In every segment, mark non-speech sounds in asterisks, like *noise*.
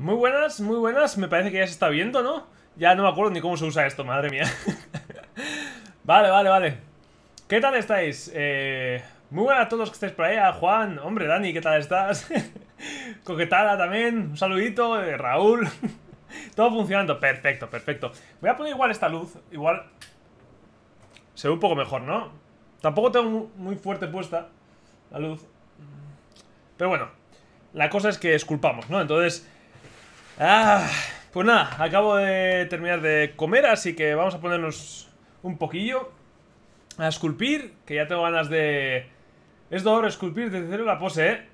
Muy buenas, muy buenas. Me parece que ya se está viendo, ¿no? Ya no me acuerdo ni cómo se usa esto, madre mía. *laughs* vale, vale, vale. ¿Qué tal estáis? Eh, muy buenas a todos los que estáis por ahí. A Juan, hombre, Dani, ¿qué tal estás? *laughs* Coquetada también, un saludito. Eh, Raúl. *laughs* Todo funcionando. Perfecto, perfecto. Voy a poner igual esta luz. Igual... Se ve un poco mejor, ¿no? Tampoco tengo muy fuerte puesta la luz. Pero bueno, la cosa es que esculpamos, ¿no? Entonces... Ah, pues nada, acabo de terminar de comer, así que vamos a ponernos un poquillo a esculpir, que ya tengo ganas de... Es dolor esculpir desde cero la pose, ¿eh?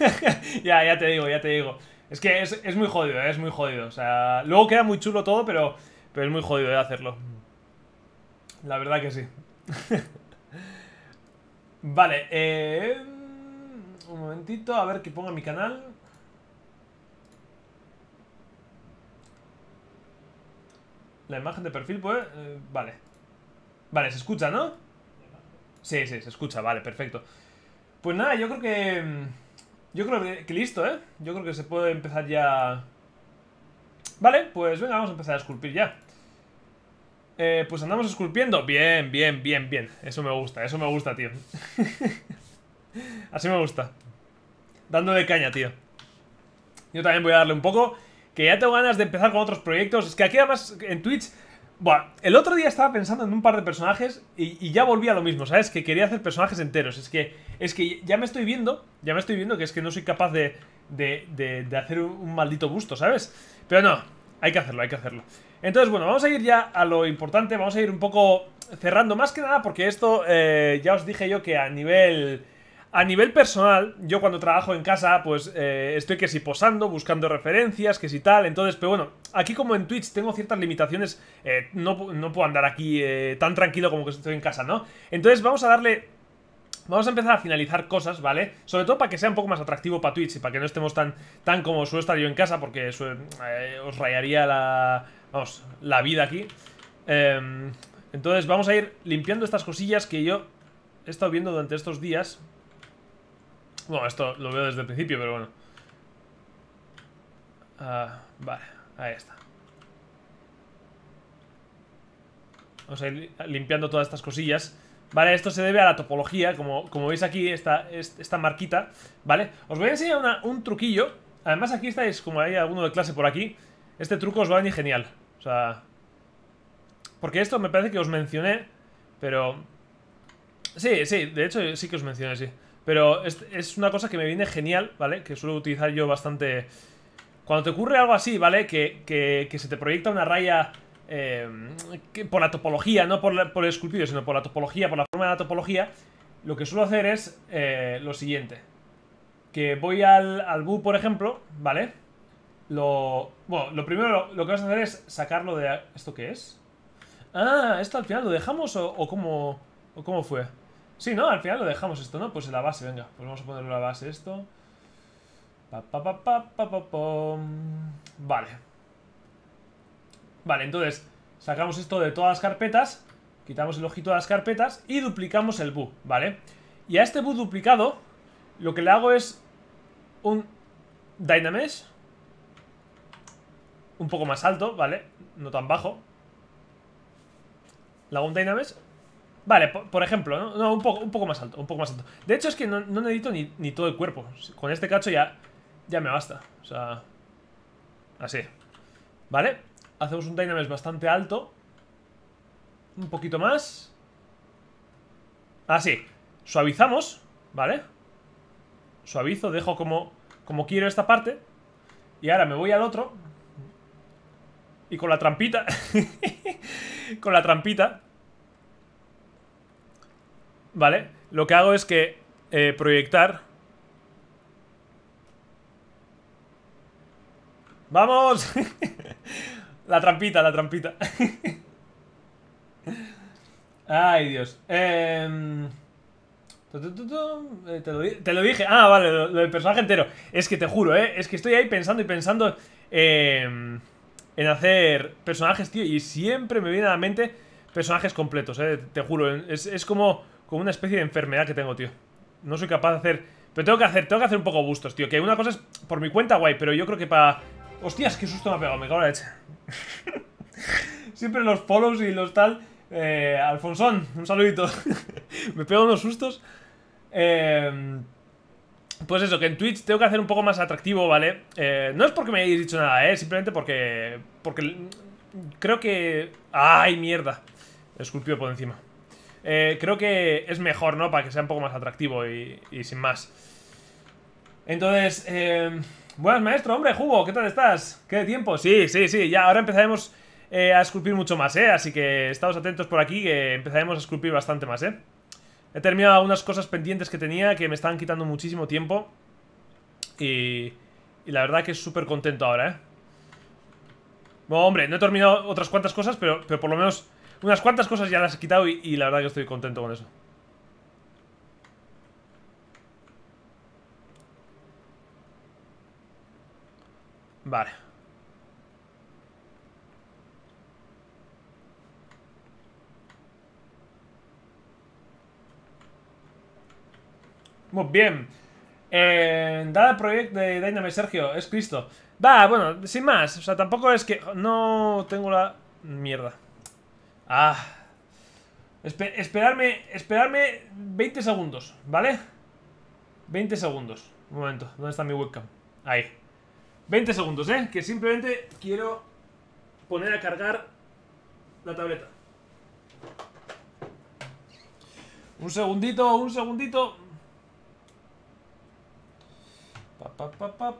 *laughs* ya, ya te digo, ya te digo. Es que es, muy jodido, ¿eh? es muy jodido. O sea, luego queda muy chulo todo, pero, pero es muy jodido de ¿eh? hacerlo. La verdad que sí. *laughs* vale, eh... un momentito, a ver que ponga mi canal. La imagen de perfil, pues... Eh, vale. Vale, se escucha, ¿no? Sí, sí, se escucha, vale, perfecto. Pues nada, yo creo que... Mm, yo creo que, listo, ¿eh? Yo creo que se puede empezar ya... Vale, pues venga, vamos a empezar a esculpir ya. Eh, pues andamos esculpiendo. Bien, bien, bien, bien. Eso me gusta, eso me gusta, tío. *laughs* Así me gusta. Dándole caña, tío. Yo también voy a darle un poco que ya tengo ganas de empezar con otros proyectos. Es que aquí además en Twitch... Bueno, el otro día estaba pensando en un par de personajes y, ya volví a lo mismo, ¿sabes? Que quería hacer personajes enteros. Es que, es que ya me estoy viendo, ya me estoy viendo que es que no soy capaz de, de, de, de hacer un, maldito busto, ¿sabes? Pero no, hay que hacerlo, hay que hacerlo. Entonces, bueno, vamos a ir ya a lo importante, vamos a ir un poco cerrando, más que nada porque esto eh, ya os dije yo que a nivel a nivel personal, yo cuando trabajo en casa, pues eh, estoy que si posando, buscando referencias, que si tal, entonces, pero bueno, aquí como en Twitch tengo ciertas limitaciones, eh, no, no, puedo andar aquí eh, tan tranquilo como que estoy en casa, ¿no? Entonces vamos a darle... Vamos a empezar a finalizar cosas, ¿vale? Sobre todo para que sea un poco más atractivo para Twitch y para que no estemos tan, tan como suelo estar yo en casa, porque os rayaría la... Vamos, la vida aquí. Em, entonces vamos a ir limpiando estas cosillas que yo he estado viendo durante estos días bueno, esto lo veo desde el principio, pero bueno. Ah, vale, ahí está. Vamos a ir limpiando todas estas cosillas. Vale, esto se debe a la topología, como, como veis aquí, esta, esta marquita, ¿vale? Os voy a enseñar un truquillo. Además aquí estáis, como hay alguno de clase por aquí, este truco os va a venir genial. O sea... Porque esto me parece que os mencioné, pero... Sí, sí, de hecho sí que os mencioné, sí. Pero es, una cosa que me viene genial, ¿vale? Que suelo utilizar yo bastante... Cuando te ocurre algo así, ¿vale? Que, que, se te proyecta una raya em, por la topología, no por, por el esculpido, sino por la topología, por la forma de la topología, lo que suelo hacer es eh, lo siguiente. Que voy al, al bu, por ejemplo, ¿vale? Lo, bueno, lo primero lo, que vas a hacer es sacarlo de... ¿Esto qué es? Ah, ¿esto al final lo dejamos o, o cómo, o cómo fue? Sí, ¿no? Al final lo dejamos esto, ¿no? Pues en la base, venga. Pues vamos a ponerlo en la base esto. Pa, pa, pa, pa, pa, pa, pa. Vale. Vale, entonces sacamos esto de todas las carpetas. Quitamos el ojito de las carpetas y duplicamos el bu, ¿vale? Y a este bu duplicado lo que le hago es un Dynamesh un poco más alto, ¿vale? No tan bajo. Le hago un Dynamesh Vale, por, ejemplo, ¿no? un, poco, un, poco, más alto, un poco más alto. De hecho, es que no, necesito ni, todo el cuerpo. Con este cacho ya, ya me basta. O sea, así. Vale, hacemos un Dynamis bastante alto. Un poquito más. Así. Ah, Suavizamos, ¿vale? Suavizo, dejo como, como quiero esta parte. Y ahora me voy al otro. Y con la trampita... *laughs* con la trampita ¿Vale? Lo que hago es que eh, proyectar. ¡Vamos! *laughs* la trampita, la trampita. *laughs* Ay, Dios. Em, eh... Te lo, dije. Ah, vale, lo, del personaje entero. Es que te juro, ¿eh? Es que estoy ahí pensando y pensando em, en hacer personajes, tío. Y siempre me vienen a la mente personajes completos, ¿eh? Te juro. Es, es como como una especie de enfermedad que tengo, tío. No soy capaz de hacer... Pero tengo que hacer, tengo que hacer un poco bustos, tío. Que una cosa es por mi cuenta, guay, pero yo creo que para... Hostias, qué susto me ha pegado, me cago en la *laughs* Siempre los follows y los tal... Eh, Alfonsón, un saludito. *laughs* me pego unos sustos. Eh... Pues eso, que en Twitch tengo que hacer un poco más atractivo, ¿vale? Eh, no es porque me hayáis dicho nada, ¿eh? Simplemente porque... Porque creo que... ¡Ay, mierda! Esculpido por encima. Eh, creo que es mejor, ¿no? Para que sea un poco más atractivo y, sin más. Entonces, eh, buenas maestro, hombre, Jugo, ¿qué tal estás? ¿Qué de tiempo? Sí, sí, sí, ya ahora empezaremos eh, a esculpir mucho más, ¿eh? Así que estamos atentos por aquí, que empezaremos a esculpir bastante más, ¿eh? He terminado algunas cosas pendientes que tenía que me estaban quitando muchísimo tiempo. Y, y la verdad que es súper contento ahora, ¿eh? Bueno, hombre, no he terminado otras cuantas cosas, pero por lo menos unas cuantas cosas ya las he quitado y, la verdad que estoy contento con eso. Vale. Muy bien. dada proyecto de Dynamite Sergio, es Cristo. Va, bueno, sin más. O sea, tampoco es que... No tengo la... Mierda. Ah. esperarme, esperarme 20 segundos, ¿vale? 20 segundos. Un momento, ¿dónde está mi webcam? Ahí. 20 segundos, ¿eh? Que simplemente quiero poner a cargar la tableta. Un segundito, un segundito. Pa, pa, pa,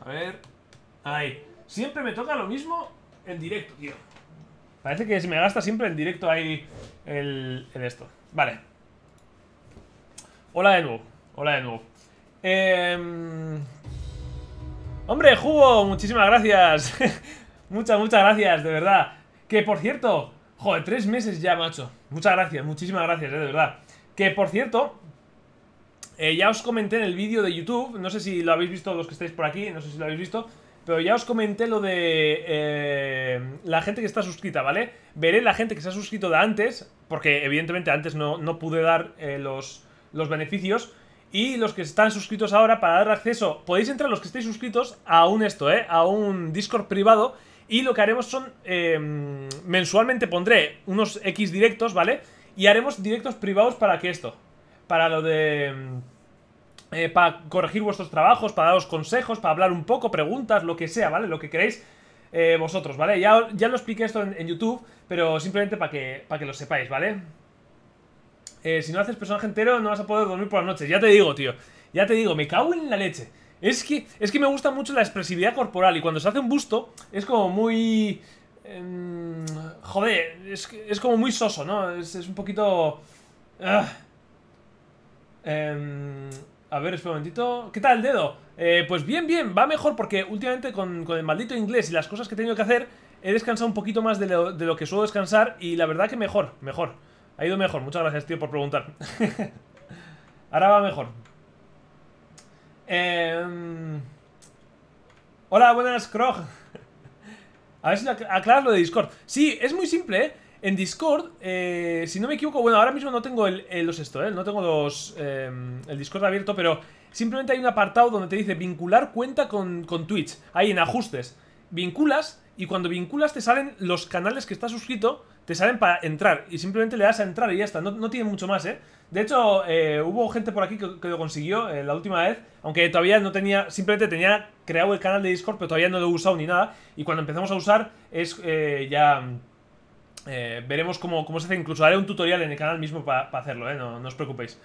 A ver. Ahí. Siempre me toca lo mismo en directo, tío. Parece que se me gasta siempre en directo ahí el, el esto. Vale. Hola de nuevo. Hola de nuevo. Em, hombre, jugo, muchísimas gracias. *laughs* muchas, muchas gracias, de verdad. Que por cierto, joder, tres meses ya, macho. Muchas gracias, muchísimas gracias, eh, de verdad. Que por cierto, eh, ya os comenté en el vídeo de YouTube, no sé si lo habéis visto los que estáis por aquí, no sé si lo habéis visto, pero ya os comenté lo de eh, la gente que está suscrita, ¿vale? Veré la gente que se ha suscrito de antes, porque evidentemente antes no, pude dar eh, los, los beneficios, y los que están suscritos ahora para dar acceso, podéis entrar los que estéis suscritos a un esto, ¿eh? A un Discord privado, y lo que haremos son, mensualmente pondré unos X directos, ¿vale? Y haremos directos privados para que esto, para lo de... Mm, eh, para corregir vuestros trabajos, para daros consejos, para hablar un poco, preguntas, lo que sea, ¿vale? Lo que queréis eh, vosotros, ¿vale? Ya, ya lo expliqué esto en, YouTube, pero simplemente para que, para que lo sepáis, ¿vale? Eh, si no haces personaje entero no vas a poder dormir por las noches, ya te digo, tío, ya te digo, me cago en la leche. Es que, es que me gusta mucho la expresividad corporal y cuando se hace un busto es como muy... Em, joder, es, es, como muy soso, ¿no? Es, un poquito... Ah, Em, a ver, espera un momentito. ¿Qué tal el dedo? Eh, pues bien, bien, va mejor porque últimamente con, el maldito inglés y las cosas que he tenido que hacer, he descansado un poquito más de lo, que suelo descansar y la verdad que mejor, mejor. Ha ido mejor, muchas gracias, tío, por preguntar. *laughs* Ahora va mejor. Em, hola, buenas, Krog. *laughs* A ver si aclaras lo de Discord. Sí, es muy simple, ¿eh? En Discord, eh, si no me equivoco, bueno, ahora mismo no tengo el, los esto, eh, no tengo em, el Discord abierto, pero simplemente hay un apartado donde te dice vincular cuenta con, con Twitch. Ahí en ajustes, vinculas y cuando vinculas te salen los canales que estás suscrito, te salen para entrar y simplemente le das a entrar y ya está. No, tiene mucho más, ¿eh? De hecho, eh, hubo gente por aquí que, lo consiguió la última vez, aunque todavía no tenía, simplemente tenía creado el canal de Discord, pero todavía no lo he usado ni nada. Y cuando empezamos a usar es ya eh, veremos cómo, cómo, se hace. Incluso haré un tutorial en el canal mismo para hacerlo, eh, no, no os preocupéis.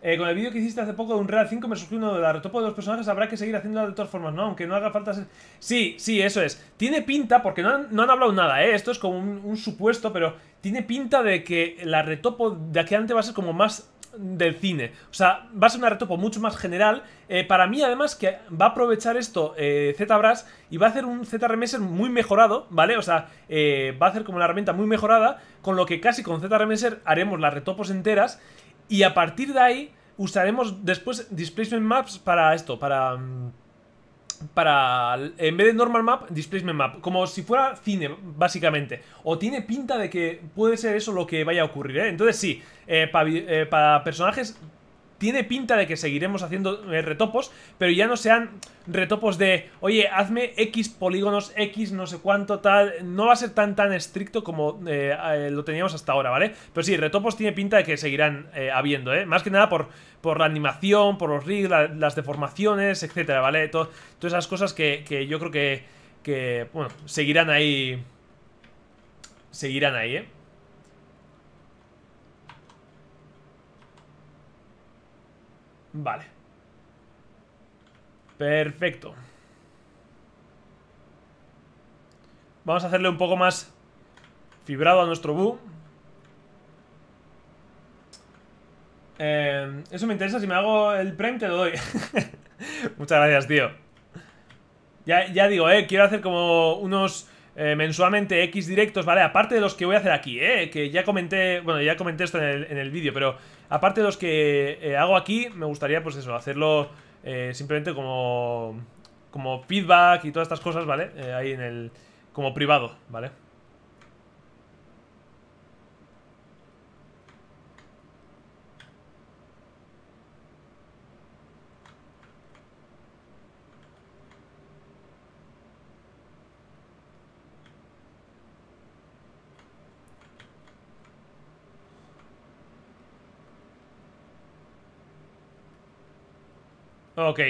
Eh, con el vídeo que hiciste hace poco de un Real 5 me surgió uno de la retopo de los personajes, habrá que seguir haciéndola de todas formas, ¿no? Aunque no haga falta ser... Sí, sí, eso es. Tiene pinta, porque no han, hablado nada, Esto es como un, un, supuesto, pero tiene pinta de que la retopo de aquí adelante va a ser como más del cine. O sea, va a ser una retopo mucho más general. Eh, para mí, además, que va a aprovechar esto eh, ZBrush y va a hacer un ZRMS muy mejorado, ¿vale? O sea, eh, va a hacer como una herramienta muy mejorada, con lo que casi con ZRMS haremos las retopos enteras y a partir de ahí usaremos después Displacement Maps para esto, para... Mm, para, en vez de normal map, displacement map, como si fuera cine, básicamente. O tiene pinta de que puede ser eso lo que vaya a ocurrir, ¿eh? Entonces sí, eh, eh, para personajes tiene pinta de que seguiremos haciendo eh, retopos, pero ya no sean retopos de, oye, hazme X polígonos, X no sé cuánto, tal. No va a ser tan tan estricto como eh, eh, lo teníamos hasta ahora, ¿vale? Pero sí, retopos tiene pinta de que seguirán habiendo, ¿eh? Más que nada por, por la animación, por los rigs, las deformaciones, etcétera, ¿vale? todas esas cosas que, yo creo que, que, bueno, seguirán ahí. Seguirán ahí, ¿eh? Vale. Perfecto. Vamos a hacerle un poco más fibrado a nuestro bu. Em, eso me interesa, si me hago el prem te lo doy. *laughs* Muchas gracias, tío. Ya, digo, eh, quiero hacer como unos eh, mensualmente X directos, ¿vale? Aparte de los que voy a hacer aquí, eh, que ya comenté, bueno, ya comenté esto en el, en el vídeo, pero Aparte de los que eh, hago aquí, me gustaría, pues eso, hacerlo eh, simplemente como, como feedback y todas estas cosas, ¿vale? Eh, ahí en el... como privado, ¿vale? Ok.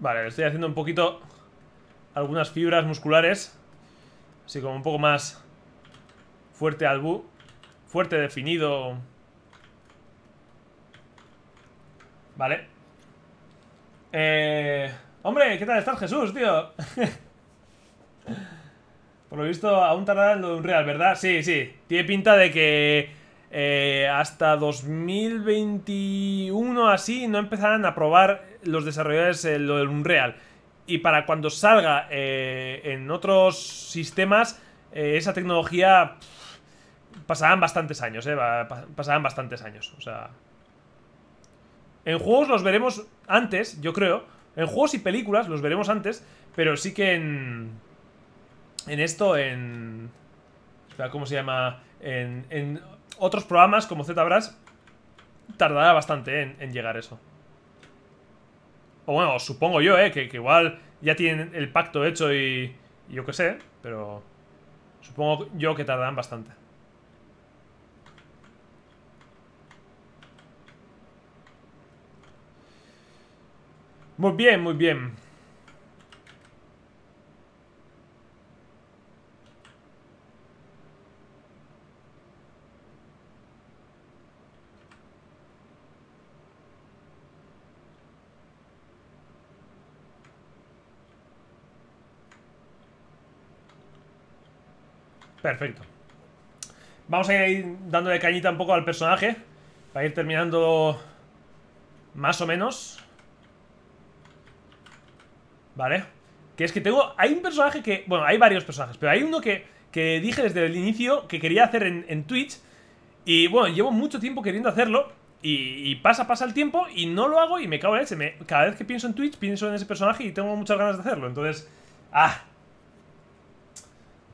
Vale, le estoy haciendo un poquito algunas fibras musculares. Así como un poco más fuerte al Fuerte, definido. Vale. Eh... Hombre, ¿qué tal estás, Jesús, tío? *laughs* Por lo visto, aún tardará en lo de un real, ¿verdad? Sí, sí. Tiene pinta de que eh, hasta 2021 así no empezarán a probar los desarrolladores eh, lo del Unreal. Y para cuando salga eh, en otros sistemas, esa tecnología pasarán bastantes años, ¿eh? pasarán bastantes años. O sea, en juegos los veremos antes, yo creo. En juegos y películas los veremos antes, pero sí que en... En esto, en... ¿Cómo se llama? en otros programas como ZBrush tardará bastante en, en, llegar eso. O bueno, supongo yo, ¿eh? Que, igual ya tienen el pacto hecho y, y yo qué sé, pero supongo yo que tardarán bastante. Muy bien, muy bien. Perfecto. Vamos a ir dándole cañita un poco al personaje. Para ir terminando más o menos. Vale. Que es que tengo... Hay un personaje que... Bueno, hay varios personajes. Pero hay uno que, dije desde el inicio que quería hacer en, Twitch. Y bueno, llevo mucho tiempo queriendo hacerlo. Y, pasa, pasa el tiempo y no lo hago y me cago en cada vez que pienso en Twitch, pienso en ese personaje y tengo muchas ganas de hacerlo. Entonces, ah,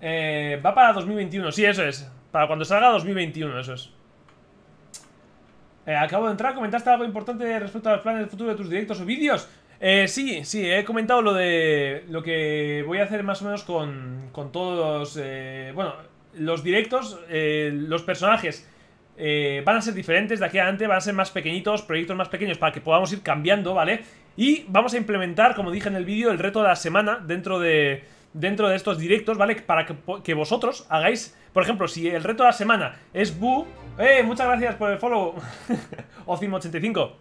eh, va para 2021, sí, eso es. Para cuando salga 2021, eso es. Eh, acabo de entrar, comentaste algo importante respecto al plan del futuro de tus directos o vídeos. Eh, sí, sí, he comentado lo de lo que voy a hacer más o menos con, con todos. Eh, bueno, los directos, eh, los personajes eh, van a ser diferentes de aquí adelante, van a ser más pequeñitos, proyectos más pequeños para que podamos ir cambiando, ¿vale? Y vamos a implementar, como dije en el vídeo, el reto de la semana dentro de, dentro de estos directos, ¿vale? Para que, vosotros hagáis, por ejemplo, si el reto de la semana es Bu, ¡eh! Muchas gracias por el follow, *laughs* Ocim85.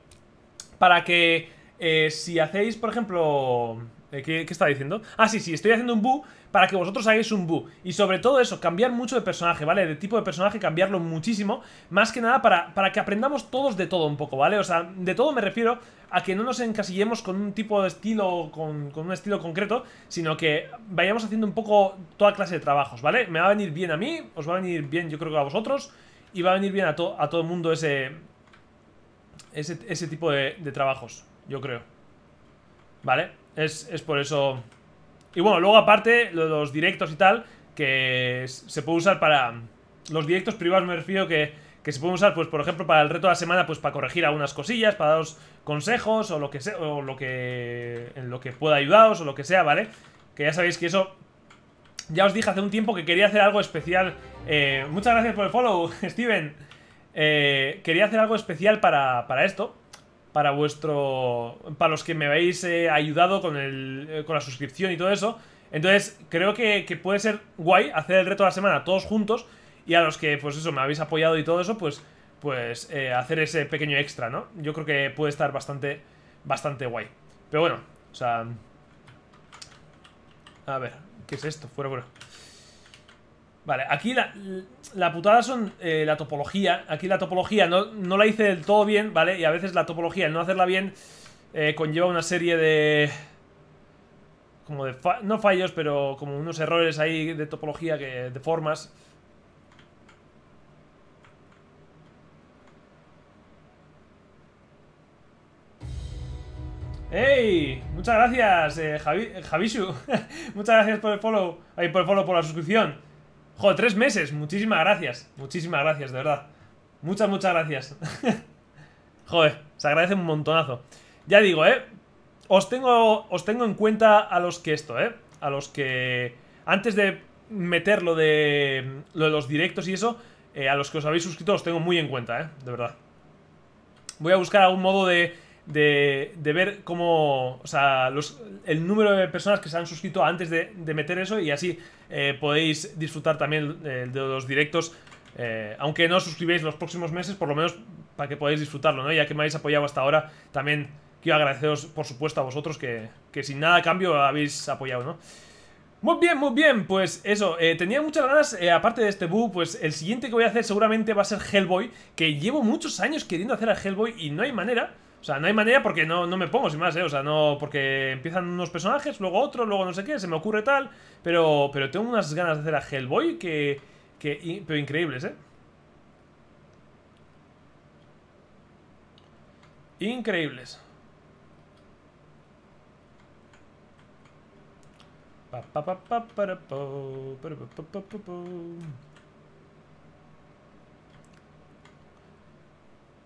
Para que eh, si hacéis, por ejemplo, eh, ¿qué, ¿qué, estaba diciendo? Ah, sí, sí, estoy haciendo un Bu para que vosotros hagáis un bu. Y sobre todo eso, cambiar mucho de personaje, ¿vale? De tipo de personaje, cambiarlo muchísimo. Más que nada para, para que aprendamos todos de todo un poco, ¿vale? O sea, de todo me refiero a que no nos encasillemos con un tipo de estilo, con, con, un estilo concreto, sino que vayamos haciendo un poco toda clase de trabajos, ¿vale? Me va a venir bien a mí, os va a venir bien yo creo que a vosotros, y va a venir bien a, a todo el mundo ese, ese, tipo de, trabajos, yo creo. ¿Vale? Es, es por eso... Y bueno, luego aparte, los directos y tal, que se puede usar para... Los directos privados me refiero que, que se pueden usar, pues por ejemplo, para el reto de la semana, pues para corregir algunas cosillas, para daros consejos o lo que sea, o lo que... en lo que pueda ayudaros o lo que sea, ¿vale? Que ya sabéis que eso... Ya os dije hace un tiempo que quería hacer algo especial. Eh, muchas gracias por el follow, *laughs* Steven. Eh, quería hacer algo especial para, para esto para vuestro. para los que me habéis eh, ayudado con, el, eh, con la suscripción y todo eso. Entonces, creo que, puede ser guay hacer el reto de la semana todos juntos. Y a los que, pues eso, me habéis apoyado y todo eso, pues, pues eh, hacer ese pequeño extra, ¿no? Yo creo que puede estar bastante, bastante guay. Pero bueno, o sea. A ver, ¿qué es esto? Fuera, fuera. Vale, aquí la, la putada son eh, la topología. Aquí la topología no, la hice del todo bien, ¿vale? Y a veces la topología, el no hacerla bien, eh, conlleva una serie de... Como de... no fallos, pero como unos errores ahí de topología, de formas... ¡Ey! Muchas gracias, eh, Javi, Javishu. *laughs* muchas gracias por el follow. ahí por el follow, por la suscripción. Joder, tres meses. Muchísimas gracias. Muchísimas gracias, de verdad. Muchas, muchas gracias. *laughs* Joder, se agradece un montonazo. Ya digo, ¿eh? Os tengo, os tengo en cuenta a los que esto, ¿eh? A los que... Antes de meter lo de, lo de los directos y eso, eh, a los que os habéis suscrito os tengo muy en cuenta, ¿eh? De verdad. Voy a buscar algún modo de de, ver cómo, o sea, los, el número de personas que se han suscrito antes de, meter eso y así eh, podéis disfrutar también eh, de los directos, eh, aunque no os suscribáis los próximos meses, por lo menos para que podáis disfrutarlo, ¿no? Ya que me habéis apoyado hasta ahora, también quiero agradeceros, por supuesto, a vosotros que, que sin nada a cambio habéis apoyado, ¿no? Muy bien, muy bien, pues eso, tenía muchas ganas, aparte de este bug, pues el siguiente que voy a hacer seguramente va a ser Hellboy, que llevo muchos años queriendo hacer a Hellboy y no hay manera, o sea, no hay manera porque no, no me pongo sin más, ¿eh? O sea, no... Porque empiezan unos personajes, luego otro, luego no sé qué, se me ocurre tal. Pero, pero tengo unas ganas de hacer a Hellboy que... que pero increíbles, ¿eh? Increíbles. Pa,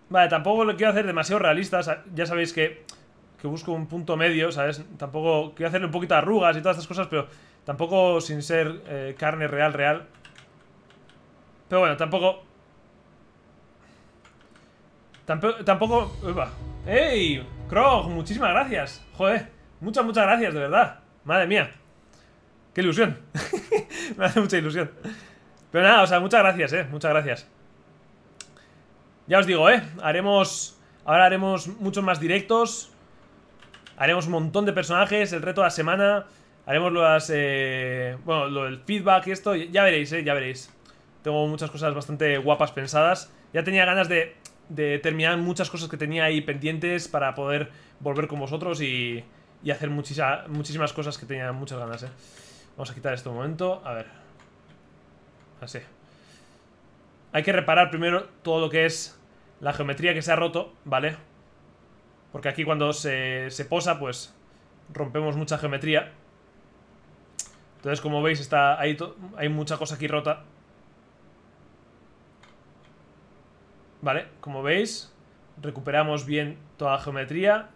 Vale, tampoco lo quiero hacer demasiado realista. Ya sabéis que, busco un punto medio, ¿sabes? Tampoco quiero hacerle un poquito arrugas y todas estas cosas, pero tampoco sin ser eh, carne real, real. Pero bueno, tampoco... Tampoco... tampoco ¡Ey! Krog, muchísimas gracias. Joder, muchas, muchas gracias, de verdad. Madre mía. Qué ilusión. *laughs* Me hace mucha ilusión. Pero nada, o sea, muchas gracias, eh. Muchas gracias. Ya os digo, ¿eh? Haremos... Ahora haremos muchos más directos. Haremos un montón de personajes, el reto de la semana. Haremos las... Eh, bueno, lo del feedback y esto. Ya veréis, ¿eh? Ya veréis. Tengo muchas cosas bastante guapas pensadas. Ya tenía ganas de, de terminar muchas cosas que tenía ahí pendientes para poder volver con vosotros y, y hacer muchísimas cosas que tenía muchas ganas, ¿eh? Vamos a quitar esto un momento. A ver. Así. Hay que reparar primero todo lo que es la geometría que se ha roto, ¿vale? Porque aquí cuando se, posa, pues rompemos mucha geometría. Entonces, como veis, está hay, hay mucha cosa aquí rota. Vale, como veis, recuperamos bien toda la geometría,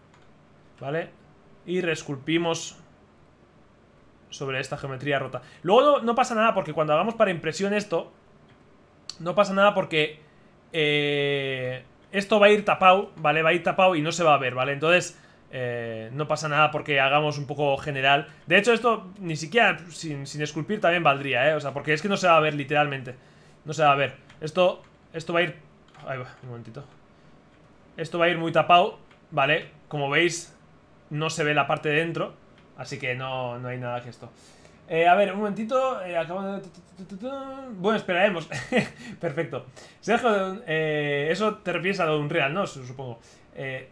¿vale? Y reesculpimos sobre esta geometría rota. Luego no pasa nada porque cuando hagamos para impresión esto, no pasa nada porque eh, esto va a ir tapado, ¿vale? Va a ir tapado y no se va a ver, ¿vale? Entonces... Eh, no pasa nada porque hagamos un poco general. De hecho, esto ni siquiera sin, sin, esculpir también valdría, ¿eh? O sea, porque es que no se va a ver literalmente. No se va a ver. Esto, esto va a ir... Ahí va, un momentito. Esto va a ir muy tapado, ¿vale? Como veis, no se ve la parte de dentro. Así que no, no hay nada que esto. Eh, a ver, un momentito. Eh, acabo de... Bueno, esperaremos. *laughs* Perfecto. Sergio, eh, eso te refieres a un real ¿no? Supongo.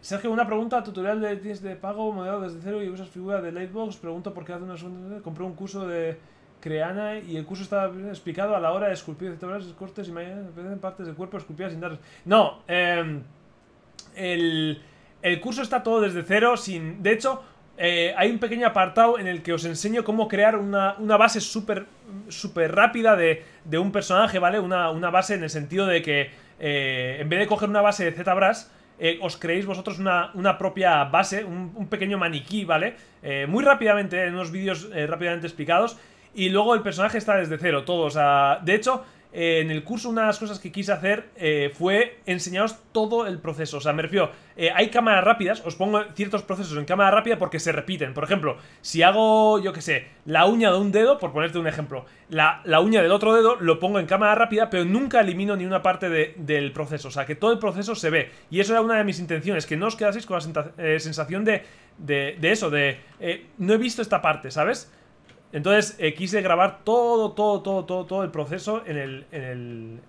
Sergio, una pregunta. Tutorial de 10 de pago modelo desde cero y usas figura de Lightbox. Pregunto por qué hace unos segundos compré un curso de Creana y el curso está explicado a la hora de esculpir las cortes y partes del cuerpo esculpidas sin dar... No, em, el, el curso está todo desde cero, sin... De hecho... Eh, hay un pequeño apartado en el que os enseño cómo crear una, una base súper super rápida de, un personaje, ¿vale? Una, base en el sentido de que eh, en vez de coger una base de ZBrush, eh, os creéis vosotros una, propia base, un, un, pequeño maniquí, ¿vale? muy rápidamente, en unos vídeos rápidamente explicados. Y luego el personaje está desde cero, todo. O sea, de hecho, eh, en el curso una de las cosas que quise hacer eh, fue enseñaros todo el proceso. O sea, me refiero, eh, hay cámaras rápidas, os pongo ciertos procesos en cámara rápida porque se repiten. Por ejemplo, si hago, yo que sé, la uña de un dedo, por ponerte un ejemplo, la, uña del otro dedo lo pongo en cámara rápida, pero nunca elimino ni una parte del proceso. O sea, que todo el proceso se ve. Y eso era una de mis intenciones, que no os quedaseis con la sensación de, de, de eso, de no he visto esta parte, ¿sabes? Entonces eh, quise grabar todo, todo, todo, todo, todo el proceso en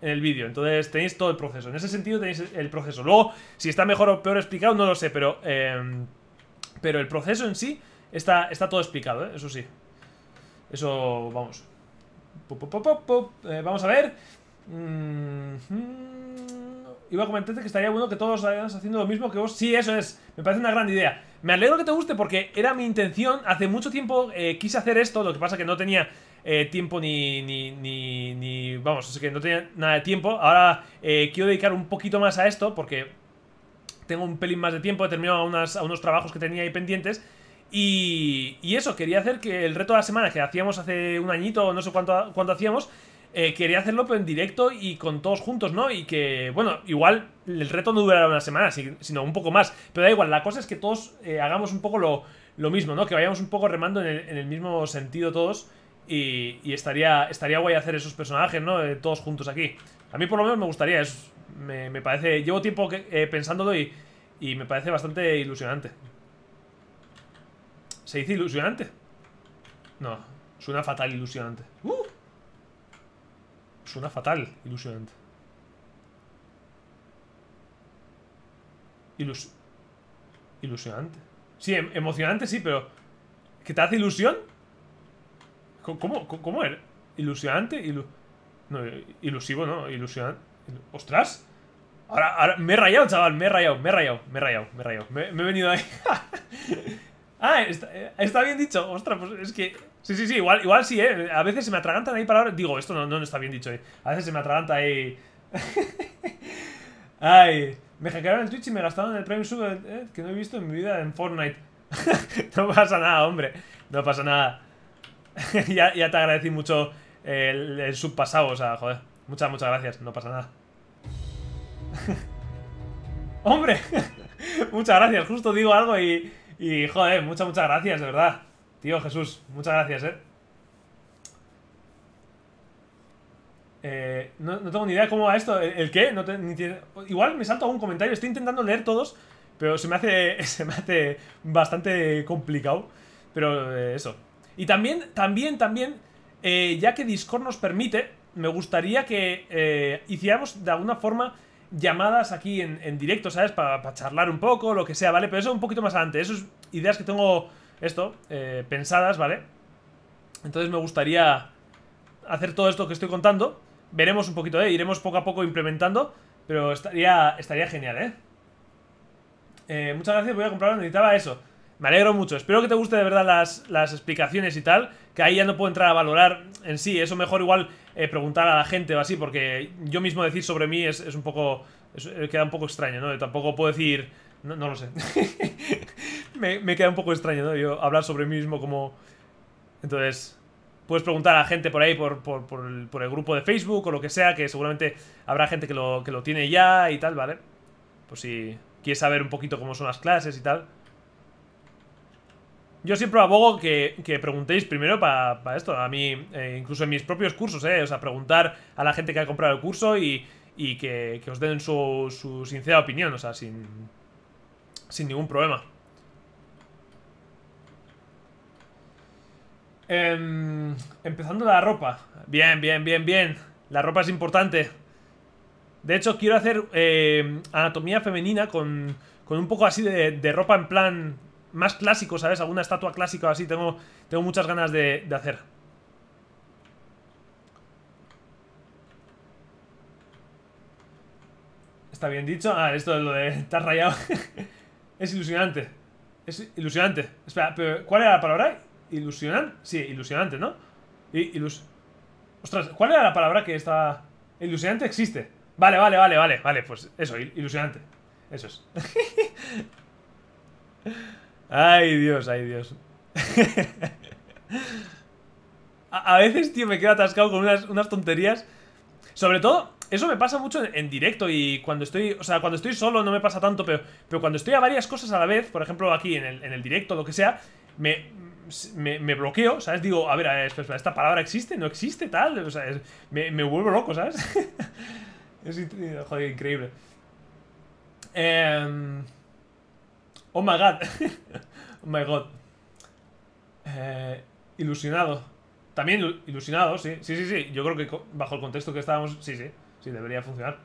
el, vídeo. Entonces tenéis todo el proceso. En ese sentido tenéis el proceso. Luego, si está mejor o peor explicado, no lo sé, pero, em, pero el proceso en sí está, está todo explicado, ¿eh? eso sí. Eso, vamos. Eh, vamos a ver. Mmm iba a comentarte que estaría bueno que todos vayamos haciendo lo mismo que vos. Sí, eso es. Me parece una gran idea. Me alegro que te guste porque era mi intención. Hace mucho tiempo eh, quise hacer esto, lo que pasa que no tenía eh, tiempo ni, ni, ni, Vamos, así que no tenía nada de tiempo. Ahora eh, quiero dedicar un poquito más a esto porque tengo un pelín más de tiempo. He terminado a unos trabajos que tenía ahí pendientes. Y, eso, quería hacer que el reto de la semana que hacíamos hace un añito no sé cuánto, cuánto hacíamos, eh, quería hacerlo pero en directo y con todos juntos, ¿no? Y que, bueno, igual el reto no durará una semana, sino un poco más. Pero da igual, la cosa es que todos eh, hagamos un poco lo, mismo, ¿no? Que vayamos un poco remando en el, mismo sentido todos. Y, y, estaría, estaría guay hacer esos personajes, ¿no? Eh, todos juntos aquí. A mí por lo menos me gustaría, es, me, parece... Llevo tiempo pensándolo y, y me parece bastante ilusionante. ¿Se dice ilusionante? No, suena fatal ilusionante. ¡Uh! Suena fatal, ilusionante Ilus ilusionante. Sí, em, emocionante sí, pero... ¿qué te hace ilusión? ¿Cómo, cómo, era? ¿Ilusionante? Ilu no, ilusivo, ¿no? Ilusionante. ¡Ostras! Ahora, ahora, me he rayado, chaval, me he rayado, me he rayado, me he rayado, me he rayado. Me, he venido ahí. *laughs* ah, está, eh, está bien dicho. Ostras, pues es que Sí, sí, sí, igual, igual sí, ¿eh? A veces se me atragantan ahí palabras. Digo, esto no, no está bien dicho, ¿eh? A veces se me atraganta ahí. *laughs* Ay, me hackearon el Twitch y me gastaron el Prime Sub eh, que no he visto en mi vida en Fortnite. *laughs* no pasa nada, hombre. No pasa nada. *laughs* ya, te agradecí mucho el, el sub pasado, o sea, joder. Muchas, muchas gracias. No pasa nada. ¡Hombre! muchas gracias. Justo digo algo y, y, joder, muchas, muchas gracias, de verdad. Tío Jesús, muchas gracias, ¿eh? eh no, tengo ni idea de cómo va esto. ¿El, qué? No igual me salto algún comentario. Estoy intentando leer todos, pero se me hace, *laughs* se me hace bastante complicado. Pero eh, eso. Y también, también, también, eh, ya que Discord nos permite, me gustaría que hiciéramos de alguna forma llamadas aquí en, directo, ¿sabes? Para charlar un poco, lo que sea, ¿vale? Pero eso un poquito más adelante. Eso es ideas que tengo esto, eh, pensadas, ¿vale? Entonces me gustaría hacer todo esto que estoy contando. Veremos un poquito, ¿eh? Iremos poco a poco implementando, pero estaría, estaría genial, ¿eh? eh muchas gracias, voy a comprarlo, necesitaba eso. Me alegro mucho, espero que te guste de verdad las, las explicaciones y tal, que ahí ya no puedo entrar a valorar en sí, eso mejor igual eh, preguntar a la gente o así, porque yo mismo decir sobre mí es, es un poco... queda un poco extraño, ¿no? Tampoco puedo decir... No, no lo sé. *laughs* me, me, queda un poco extraño, ¿no? Yo hablar sobre mí mismo como... Entonces, puedes preguntar a gente por ahí, por, por, el, por, el, grupo de Facebook o lo que sea, que seguramente habrá gente que lo, que lo tiene ya y tal, ¿vale? Por si quieres saber un poquito cómo son las clases y tal. Yo siempre abogo que, que preguntéis primero para esto, a mí, eh, incluso en mis propios cursos, ¿eh? O sea, preguntar a la gente que ha comprado el curso y, y que, que, os den su, su sincera opinión, o sea, sin, sin ningún problema. Em, empezando la ropa. Bien, bien, bien, bien. La ropa es importante. De hecho, quiero hacer em, anatomía femenina con, un poco así de, ropa en plan más clásico, ¿sabes? Alguna estatua clásica o así. Tengo, tengo muchas ganas de, hacer. ¿Está bien dicho? Ah, esto es lo de... estar rayado. *laughs* es ilusionante. Es ilusionante. Espera, ¿pero ¿cuál era la palabra? ilusionante. Sí, ilusionante, ¿no? ilus Ostras, ¿cuál era la palabra que está. Ilusionante existe. Vale, vale, vale, vale, vale, pues eso, ilusionante. Eso es. *laughs* ay, Dios, ay, Dios. *laughs* a, veces, tío, me quedo atascado con unas, tonterías. Sobre todo, eso me pasa mucho en, directo y cuando estoy, o sea, cuando estoy solo no me pasa tanto, pero, pero cuando estoy a varias cosas a la vez, por ejemplo aquí en el, en el directo, lo que sea, me, me, bloqueo, ¿sabes? Digo, a ver, esta palabra existe, no existe, tal. O sea, me, vuelvo loco, ¿sabes? *laughs* joder, increíble. Em, oh my god. *laughs* oh my god. Eh, ilusionado. También ilusionado, sí. Sí, sí, sí. Yo creo que bajo el contexto que estábamos. Sí, sí. Sí, debería funcionar.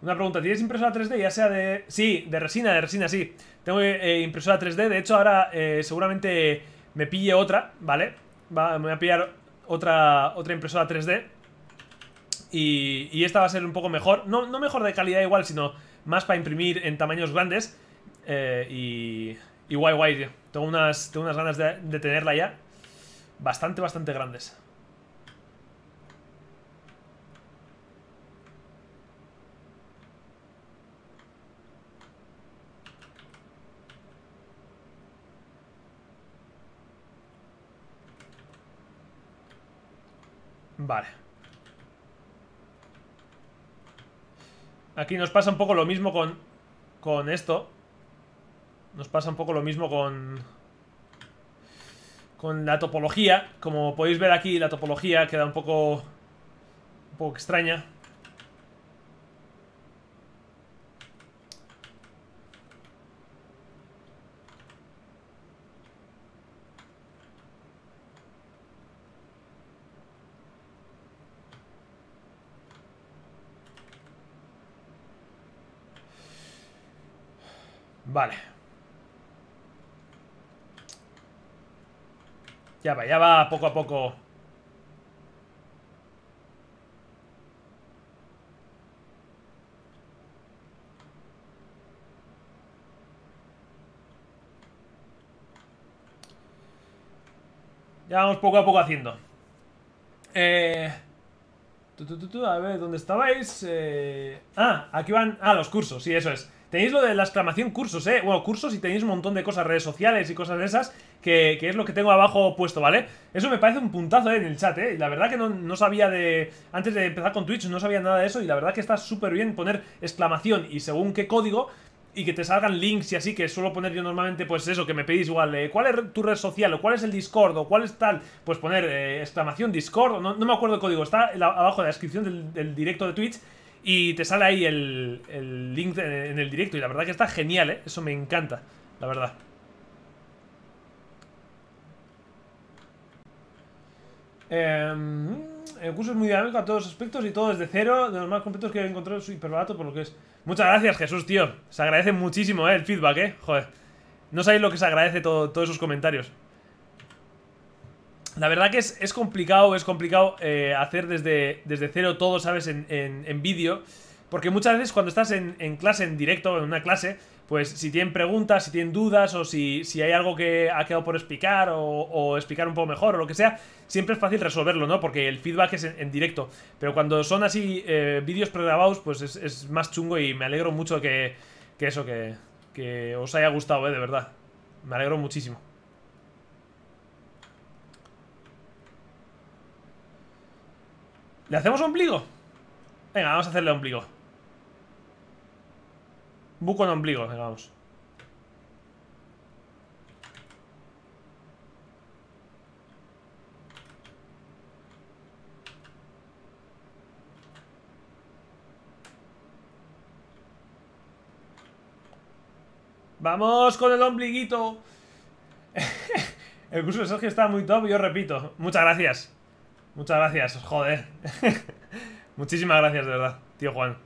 Una pregunta, ¿tienes impresora 3D? Ya sea de... Sí, de resina, de resina, sí. Tengo eh, impresora 3D. De hecho, ahora eh, seguramente me pille otra, ¿vale? me voy a pillar otra, otra impresora 3D. Y, y, esta va a ser un poco mejor. No, no mejor de calidad igual, sino más para imprimir en tamaños grandes. Eh, y, y guay, guay, Tengo unas, tengo unas ganas de tenerla ya. Bastante, bastante grandes. Vale. Aquí nos pasa un poco lo mismo con, con esto. Nos pasa un poco lo mismo con... Con la topología. Como podéis ver aquí, la topología queda un poco... Un poco extraña. Vale. Ya va, ya va poco a poco. Ya vamos poco a poco haciendo. Eh... Tu, tu, tu, a ver, ¿dónde estabais? Eh... Ah, aquí van... Ah, los cursos, sí, eso es. Tenéis lo de la exclamación cursos, ¿eh? Bueno, cursos y tenéis un montón de cosas, redes sociales y cosas de esas, que, que es lo que tengo abajo puesto, ¿vale? Eso me parece un puntazo, ¿eh? En el chat, ¿eh? La verdad que no, sabía de... Antes de empezar con Twitch no sabía nada de eso y la verdad que está súper bien poner exclamación y según qué código y que te salgan links y así, que suelo poner yo normalmente, pues eso, que me pedís igual, eh, ¿cuál es tu red social? ¿O cuál es el Discord? ¿O cuál es tal? Pues poner eh, exclamación Discord, no, me acuerdo el código, está abajo de la descripción del directo de Twitch y te sale ahí el, link en el directo. Y la verdad que está genial, ¿eh? Eso me encanta, la verdad. Em, el curso es muy dinámico a todos los aspectos y todo desde cero. De los más completos que he encontrado es súper por lo que es. Muchas gracias, Jesús, tío. Se agradece muchísimo eh, el feedback, ¿eh? Joder. No sabéis lo que se agradece todos esos comentarios. La verdad que es, complicado, es complicado eh, hacer desde, desde cero todo, ¿sabes? En, en, en vídeo. Porque muchas veces cuando estás en, en, clase, en directo, en una clase, pues si tienen preguntas, si tienen dudas o si, si hay algo que ha quedado por explicar o, explicar un poco mejor o lo que sea, siempre es fácil resolverlo, ¿no? Porque el feedback es en, directo. Pero cuando son así eh, vídeos pregrabados, pues es, más chungo y me alegro mucho que, que eso, que, que os haya gustado, ¿eh? De verdad. Me alegro muchísimo. ¿Le hacemos ombligo? Venga, vamos a hacerle ombligo. buco en ombligo, venga, vamos. Vamos con el ombliguito. *laughs* el curso de Sergio está muy top, yo repito. Muchas gracias. Muchas gracias, joder. *laughs* Muchísimas gracias, de verdad, tío Juan.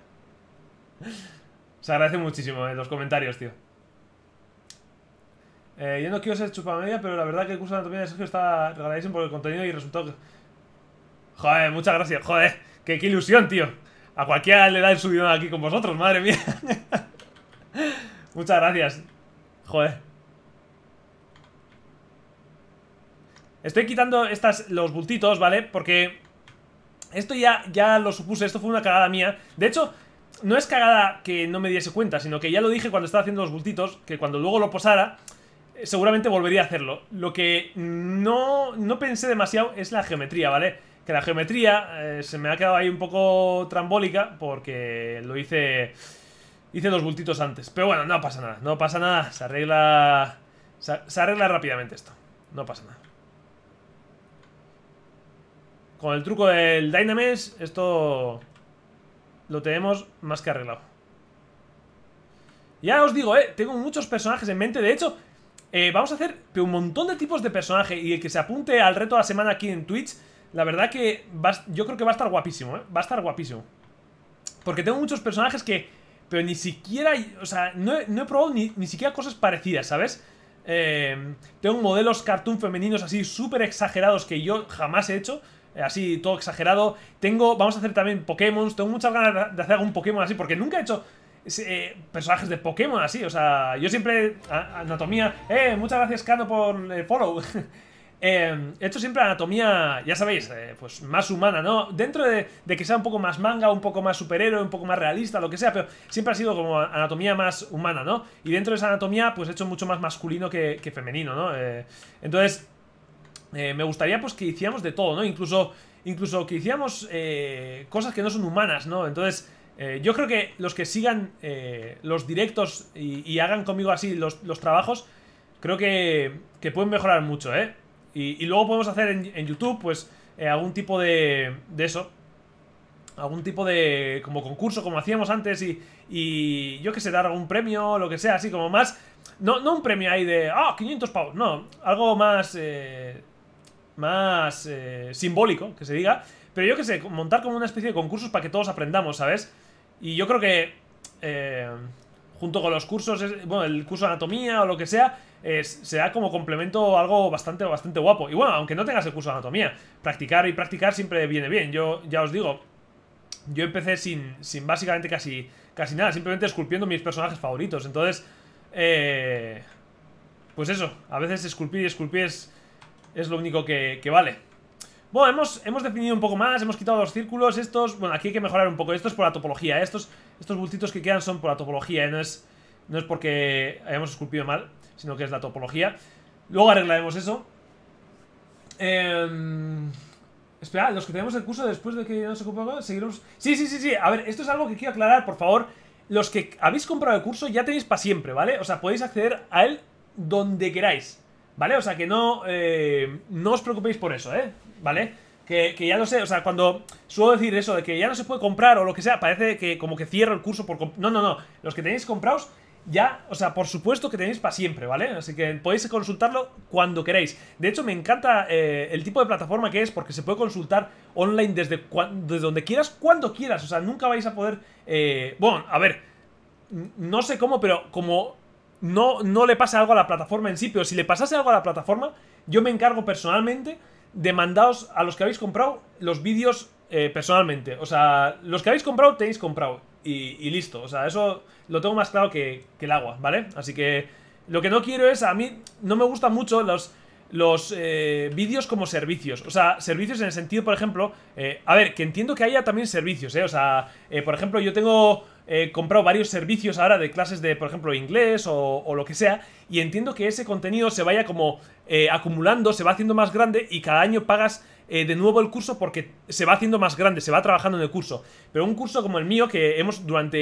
*laughs* Se agradece muchísimo eh, los comentarios, tío. Eh, yo no quiero ser chupamedia, pero la verdad que el curso de anatomía de Sergio está regaladísimo por el contenido y resultó que... Joder, muchas gracias, joder. Qué, qué ilusión, tío. A cualquiera le da el subidón aquí con vosotros, madre mía. *laughs* muchas gracias. Joder. Estoy quitando estas, los bultitos, ¿vale? Porque esto ya, ya lo supuse, esto fue una cagada mía. De hecho, no es cagada que no me diese cuenta, sino que ya lo dije cuando estaba haciendo los bultitos, que cuando luego lo posara, eh, seguramente volvería a hacerlo. Lo que no, no pensé demasiado es la geometría, ¿vale? Que la geometría eh, se me ha quedado ahí un poco trambólica porque lo hice... Hice los bultitos antes. Pero bueno, no pasa nada, no pasa nada. Se arregla... se arregla rápidamente esto. No pasa nada. Con el truco del Dynamesh, esto lo tenemos más que arreglado. Ya os digo, eh, tengo muchos personajes en mente. De hecho, eh, vamos a hacer un montón de tipos de personajes. Y el que se apunte al reto de la semana aquí en Twitch, la verdad que yo creo que va a estar guapísimo, ¿eh? Va a estar guapísimo. Porque tengo muchos personajes que... Pero ni siquiera... O sea, no, he probado ni, siquiera cosas parecidas, ¿sabes? Eh, tengo modelos cartoon femeninos así súper exagerados que yo jamás he hecho así todo exagerado. Tengo, vamos a hacer también Pokémon, tengo muchas ganas de hacer algún Pokémon así, porque nunca he hecho eh, personajes de Pokémon así, o sea, yo siempre, anatomía, eh, muchas gracias Kano por el eh, follow. *laughs* Em, he hecho siempre anatomía, ya sabéis, eh, pues más humana, ¿no? Dentro de, que sea un poco más manga, un poco más superhéroe, un poco más realista, lo que sea, pero siempre ha sido como anatomía más humana, ¿no? Y dentro de esa anatomía, pues he hecho mucho más masculino que, que femenino, ¿no? entonces, eh, me gustaría pues que hiciéramos de todo, ¿no? Incluso, incluso que hiciéramos eh, cosas que no son humanas, ¿no? Entonces, eh, yo creo que los que sigan los directos y, hagan conmigo así los, trabajos, creo que, que, pueden mejorar mucho, ¿eh? Y, luego podemos hacer en, YouTube, pues, algún tipo de, de eso. Algún tipo de como concurso, como hacíamos antes, y, y yo que sé, dar algún premio, lo que sea, así como más... No, no un premio ahí de, ah, 500 pavos, no, algo más más eh, simbólico, que se diga. Pero yo que sé, montar como una especie de concursos para que todos aprendamos, ¿sabes? Y yo creo que eh, junto con los cursos, bueno, el curso de anatomía o lo que sea, será sea como complemento algo bastante, bastante guapo. Y bueno, aunque no tengas el curso de anatomía, practicar y practicar siempre viene bien. Yo ya os digo, yo empecé sin, sin básicamente casi, casi nada, simplemente esculpiendo mis personajes favoritos. Entonces, eh, pues eso, a veces esculpir y esculpir es es lo único que, vale. Bueno, hemos, hemos, definido un poco más, hemos quitado los círculos, estos... Bueno, aquí hay que mejorar un poco, esto es por la topología, estos, estos bultitos que quedan son por la topología, ¿eh? no, es, no es porque hayamos esculpido mal, sino que es la topología. Luego arreglaremos eso. Em, espera, los que tenemos el curso después de que nos ocupamos, seguiremos... Sí, sí, sí, sí, a ver, esto es algo que quiero aclarar, por favor. Los que habéis comprado el curso ya tenéis para siempre, ¿vale? O sea, podéis acceder a él donde queráis. ¿Vale? O sea, que no, eh, no os preocupéis por eso, ¿eh? ¿Vale? Que, ya no sé, o sea, cuando suelo decir eso de que ya no se puede comprar o lo que sea, parece que como que cierro el curso por... No, no, no. Los que tenéis comprados ya, o sea, por supuesto que tenéis para siempre, ¿vale? Así que podéis consultarlo cuando queréis. De hecho, me encanta eh, el tipo de plataforma que es porque se puede consultar online desde, desde donde quieras, cuando quieras. O sea, nunca vais a poder... Eh, bueno, a ver, no sé cómo, pero como no, no le pase algo a la plataforma en sí, pero si le pasase algo a la plataforma, yo me encargo personalmente de mandaros a los que habéis comprado los vídeos eh, personalmente. O sea, los que habéis comprado, tenéis comprado. Y, listo. O sea, eso lo tengo más claro que, el agua, ¿vale? Así que lo que no quiero es, a mí no me gustan mucho los, los eh, vídeos como servicios. O sea, servicios en el sentido, por ejemplo, eh, a ver, que entiendo que haya también servicios, ¿eh? O sea, por ejemplo, yo tengo he comprado varios servicios ahora de clases de, por ejemplo, inglés o, lo que sea, y entiendo que ese contenido se vaya como eh, acumulando, se va haciendo más grande y cada año pagas eh, de nuevo el curso porque se va haciendo más grande, se va trabajando en el curso. Pero un curso como el mío, que hemos durante,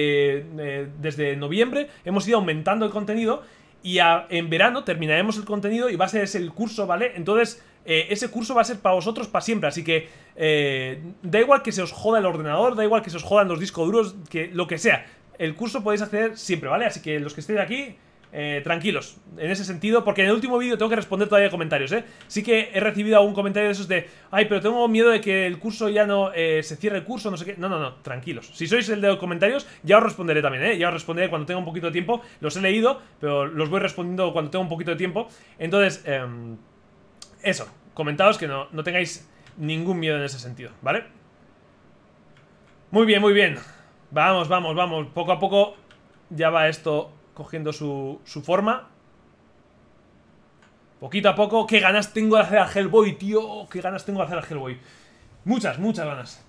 eh, desde noviembre, hemos ido aumentando el contenido y en verano terminaremos el contenido y va a ser ese el curso, ¿vale? Entonces eh, ese curso va a ser para vosotros para siempre. Así que eh, da igual que se os joda el ordenador, da igual que se os jodan los discos duros, que, lo que sea. El curso podéis hacer siempre, ¿vale? Así que los que estéis aquí, eh, tranquilos, en ese sentido, porque en el último vídeo tengo que responder todavía comentarios, ¿eh? Sí que he recibido algún comentario de esos de, ay, pero tengo miedo de que el curso ya no se cierre el curso, no sé qué. No, no, no, tranquilos. Si sois el de los comentarios, ya os responderé también, ¿eh? Ya os responderé cuando tenga un poquito de tiempo. Los he leído, pero los voy respondiendo cuando tenga un poquito de tiempo. Entonces, eh, eso, comentaos que no, no tengáis ningún miedo en ese sentido, ¿vale? Muy bien, muy bien. Vamos, vamos, vamos. Poco a poco ya va esto cogiendo su, forma. Poquito a poco. ¿Qué ganas tengo de hacer a Hellboy, tío? ¿Qué ganas tengo de hacer a Hellboy? Muchas, muchas ganas.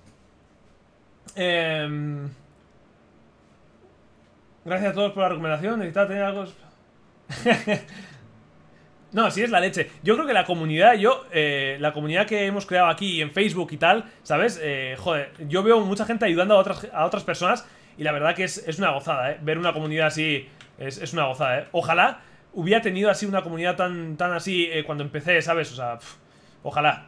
Em, gracias a todos por la recomendación. Necesitaba tener algo... *laughs* No, así es la leche. Yo creo que la comunidad, yo, eh, la comunidad que hemos creado aquí en Facebook y tal, ¿sabes? Eh, joder, yo veo mucha gente ayudando a otras, a otras personas y la verdad que es, una gozada, ¿eh? Ver una comunidad así es, una gozada, ¿eh? Ojalá hubiera tenido así una comunidad tan, tan así eh, cuando empecé, ¿sabes? O sea, ojalá.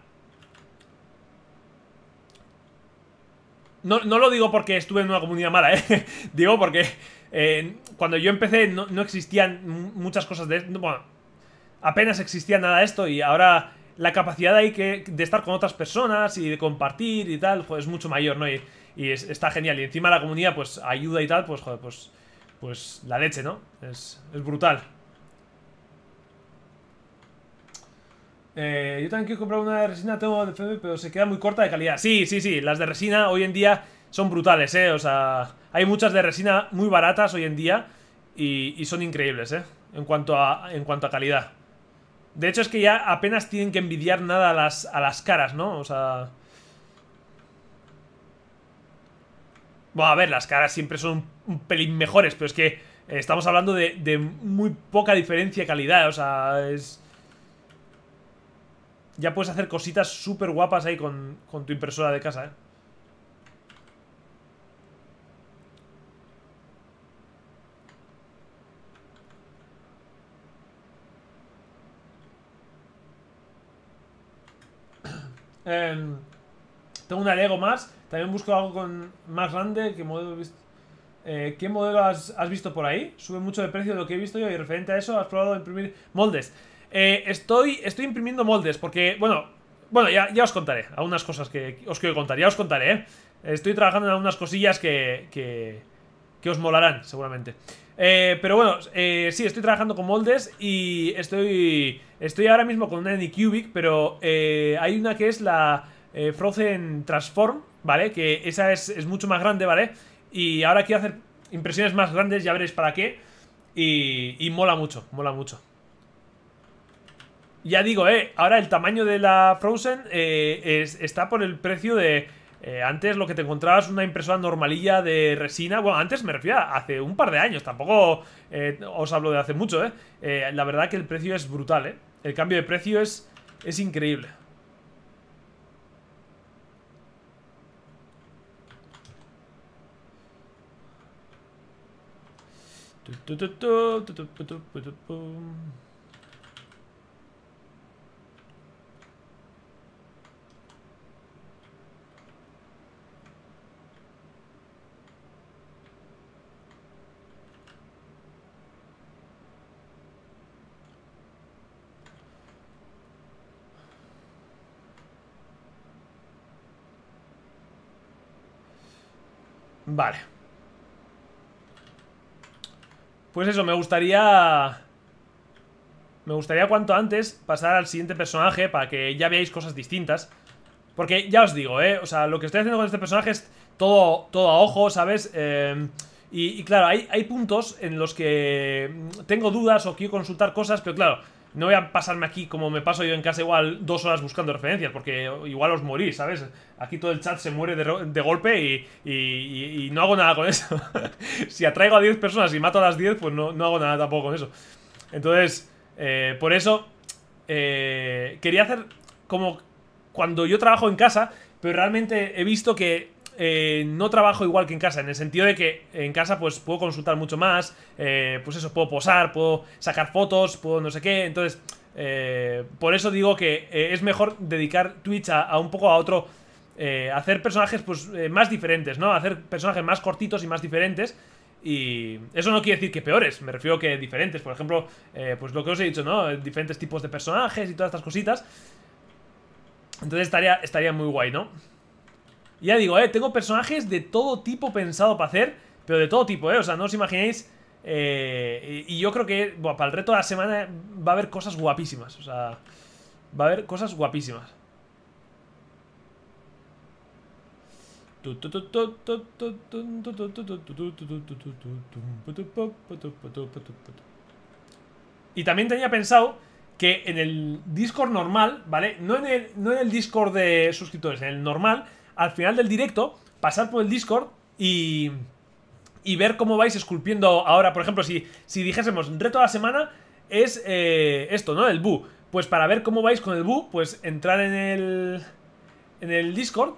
No, lo digo porque estuve en una comunidad mala, ¿eh? *laughs* digo porque eh, cuando yo empecé no, no existían muchas cosas de... Bueno, apenas existía nada de esto y ahora la capacidad de estar con otras personas y de compartir y tal, pues es mucho mayor, ¿no? Y, está genial. Y encima la comunidad, pues ayuda y tal, pues joder, pues, pues la leche, ¿no? Es, brutal. Eh, yo también quiero comprar una de resina, tengo de pero se queda muy corta de calidad. Sí, sí, sí, las de resina hoy en día son brutales, ¿eh? O sea, hay muchas de resina muy baratas hoy en día y, son increíbles, ¿eh? En cuanto en cuanto a calidad. De hecho, es que ya apenas tienen que envidiar nada a las, caras, ¿no? O sea... Bueno, a ver, las caras siempre son un pelín mejores, pero es que estamos hablando de, muy poca diferencia de calidad, o sea, es... Ya puedes hacer cositas súper guapas ahí con, con tu impresora de casa, ¿eh? Em, tengo una Lego más. También busco algo con más grande. Eh, ¿Qué modelo, ¿qué modelo has, visto por ahí? Sube mucho de precio de lo que he visto yo y referente a eso has probado imprimir moldes. Eh, estoy, estoy imprimiendo moldes porque, bueno, bueno ya, os contaré algunas cosas que os quiero contar. Ya os contaré, ¿eh? Estoy trabajando en algunas cosillas que, que, que os molarán seguramente. Eh, pero bueno, eh, sí, estoy trabajando con moldes y estoy estoy ahora mismo con una Anycubic, pero eh, hay una que es la eh, Frozen Transform, ¿vale? Que esa es, mucho más grande, ¿vale? Y ahora quiero hacer impresiones más grandes, ya veréis para qué. Y, y mola mucho, mola mucho. Ya digo, eh, ahora el tamaño de la Frozen está por el precio de eh, antes lo que te encontrabas una impresora normalilla de resina. Bueno, antes me refiero a hace un par de años, tampoco eh, os hablo de hace mucho, eh. ¿eh? La verdad que el precio es brutal, ¿eh? El cambio de precio es, es increíble. Vale. Pues eso, me gustaría... Me gustaría cuanto antes pasar al siguiente personaje para que ya veáis cosas distintas. Porque ya os digo, ¿eh? O sea, lo que estoy haciendo con este personaje es todo, todo a ojo, ¿sabes? Em, y, claro, hay, hay puntos en los que tengo dudas o quiero consultar cosas, pero claro, no voy a pasarme aquí como me paso yo en casa igual dos horas buscando referencias, porque igual os morís, ¿sabes? Aquí todo el chat se muere de, golpe y, no hago nada con eso. *laughs* si atraigo a 10 personas y mato a las 10, pues no, no hago nada tampoco con eso. Entonces, eh, por eso, eh, quería hacer como cuando yo trabajo en casa, pero realmente he visto que eh, no trabajo igual que en casa, en el sentido de que en casa pues puedo consultar mucho más, eh, pues eso, puedo posar, puedo sacar fotos, puedo no sé qué, entonces eh, por eso digo que es mejor dedicar Twitch a, un poco a otro, hacer personajes pues más diferentes, ¿no? Hacer personajes más cortitos y más diferentes. Y eso no quiere decir que peores, me refiero que diferentes, por ejemplo, pues lo que os he dicho, ¿no? Diferentes tipos de personajes y todas estas cositas. Entonces estaría, estaría muy guay, ¿no? Ya digo, eh, tengo personajes de todo tipo pensado para hacer, pero de todo tipo, eh. O sea, no os imagináis. Eh, y yo creo que para el reto de la semana va a haber cosas guapísimas. O sea, va a haber cosas guapísimas. Y también tenía pensado que en el Discord normal, ¿vale? No en no en el Discord de suscriptores, en el normal al final del directo, pasar por el Discord y, y ver cómo vais esculpiendo ahora. Por ejemplo, si, si dijésemos reto de la semana es eh, esto, ¿no? El bu. Pues para ver cómo vais con el bu, pues entrar en el, en el Discord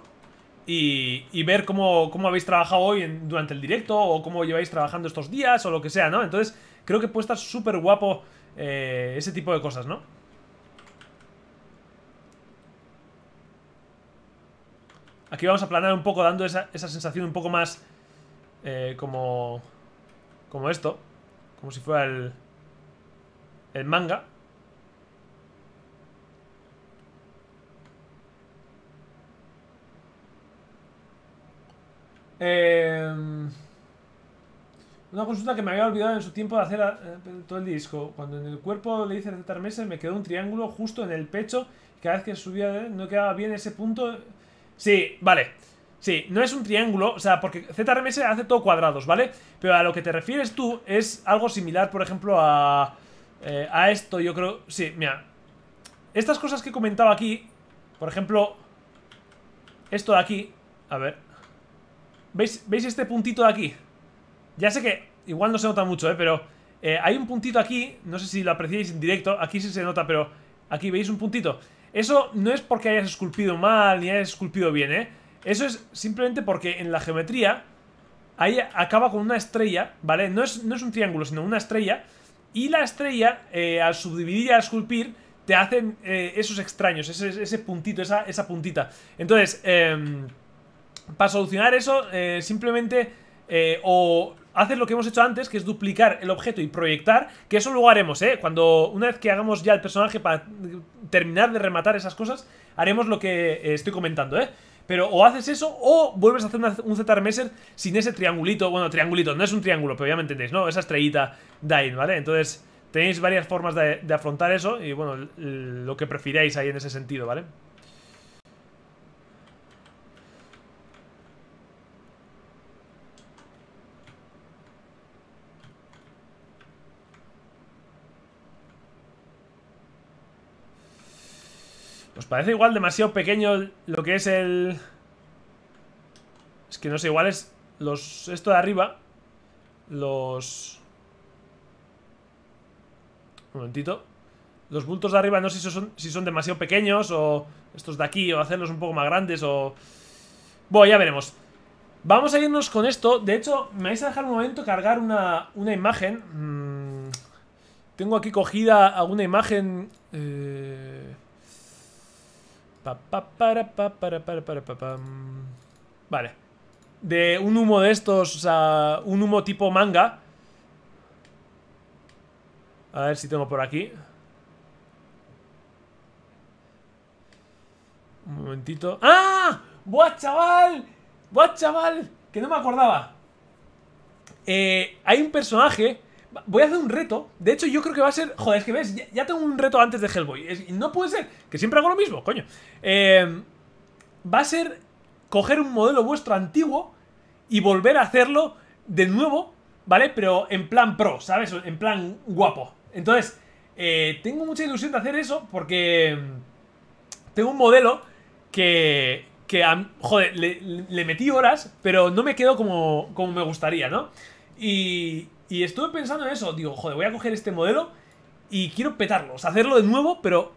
y, ver cómo, habéis trabajado hoy durante el directo o cómo lleváis trabajando estos días o lo que sea, ¿no? Entonces, creo que puede estar súper guapo eh, ese tipo de cosas, ¿no? Aquí vamos a planar un poco dando esa, esa sensación un poco más eh, como, como esto. Como si fuera el, el manga. Em, una consulta que me había olvidado en su tiempo de hacer eh, todo el disco. Cuando en el cuerpo le hice recetar meses, me quedó un triángulo justo en el pecho. cada vez que subía no quedaba bien ese punto Sí, vale. Sí, no es un triángulo, o sea, porque ZRMS hace todo cuadrados, ¿vale? Pero a lo que te refieres tú es algo similar, por ejemplo, a, eh, a esto, yo creo... Sí, mira. Estas cosas que he comentado aquí, por ejemplo, esto de aquí, a ver. ¿Veis, ¿Veis este puntito de aquí? Ya sé que igual no se nota mucho, ¿eh? Pero eh, hay un puntito aquí, no sé si lo apreciáis en directo, aquí sí se nota, pero aquí veis un puntito. Eso no es porque hayas esculpido mal ni hayas esculpido bien, ¿eh? Eso es simplemente porque en la geometría ahí acaba con una estrella, ¿vale? No es, un triángulo, sino una estrella. Y la estrella, eh, al subdividir y al esculpir, te hacen eh, esos extraños, ese, ese puntito, esa, esa, puntita. Entonces, em, para solucionar eso, eh, simplemente o haces lo que hemos hecho antes, que es duplicar el objeto y proyectar, que eso luego haremos, ¿eh? Cuando, una vez que hagamos ya el personaje para terminar de rematar esas cosas, haremos lo que eh, estoy comentando, ¿eh? Pero o haces eso o vuelves a hacer un z meser sin ese triangulito. Bueno, triangulito, no es un triángulo, pero ya me entendéis, ¿no? Esa estrellita dain ¿vale? Entonces tenéis varias formas de, afrontar eso y, bueno, lo que prefiráis ahí en ese sentido, ¿vale? parece igual demasiado pequeño lo que es el... Es que no sé, igual es los... Esto de arriba. Los... Un momentito. Los bultos de arriba no sé si son, si son demasiado pequeños o estos de aquí o hacerlos un poco más grandes o... Bueno, ya veremos. Vamos a irnos con esto. De hecho, me vais a dejar un momento cargar una, una imagen. Mm, tengo aquí cogida alguna imagen... Eh... Vale. De un humo de estos, o sea, un humo tipo manga. A ver si tengo por aquí. Un momentito. ¡Ah! ¡Buah, chaval! ¡Buah, chaval! Que no me acordaba. Eh, hay un personaje Voy a hacer un reto. De hecho, yo creo que va a ser. Joder, es que ves, ya, tengo un reto antes de Hellboy. no puede ser, que siempre hago lo mismo, coño. Em, va a ser coger un modelo vuestro antiguo y volver a hacerlo de nuevo, ¿vale? Pero en plan pro, ¿sabes? En plan guapo. Entonces, eh, tengo mucha ilusión de hacer eso porque em, tengo un modelo que, que joder, le, metí horas, pero no me quedó como, como me gustaría, ¿no? Y, y estuve pensando en eso. Digo, joder, voy a coger este modelo y quiero petarlo. O sea, hacerlo de nuevo, pero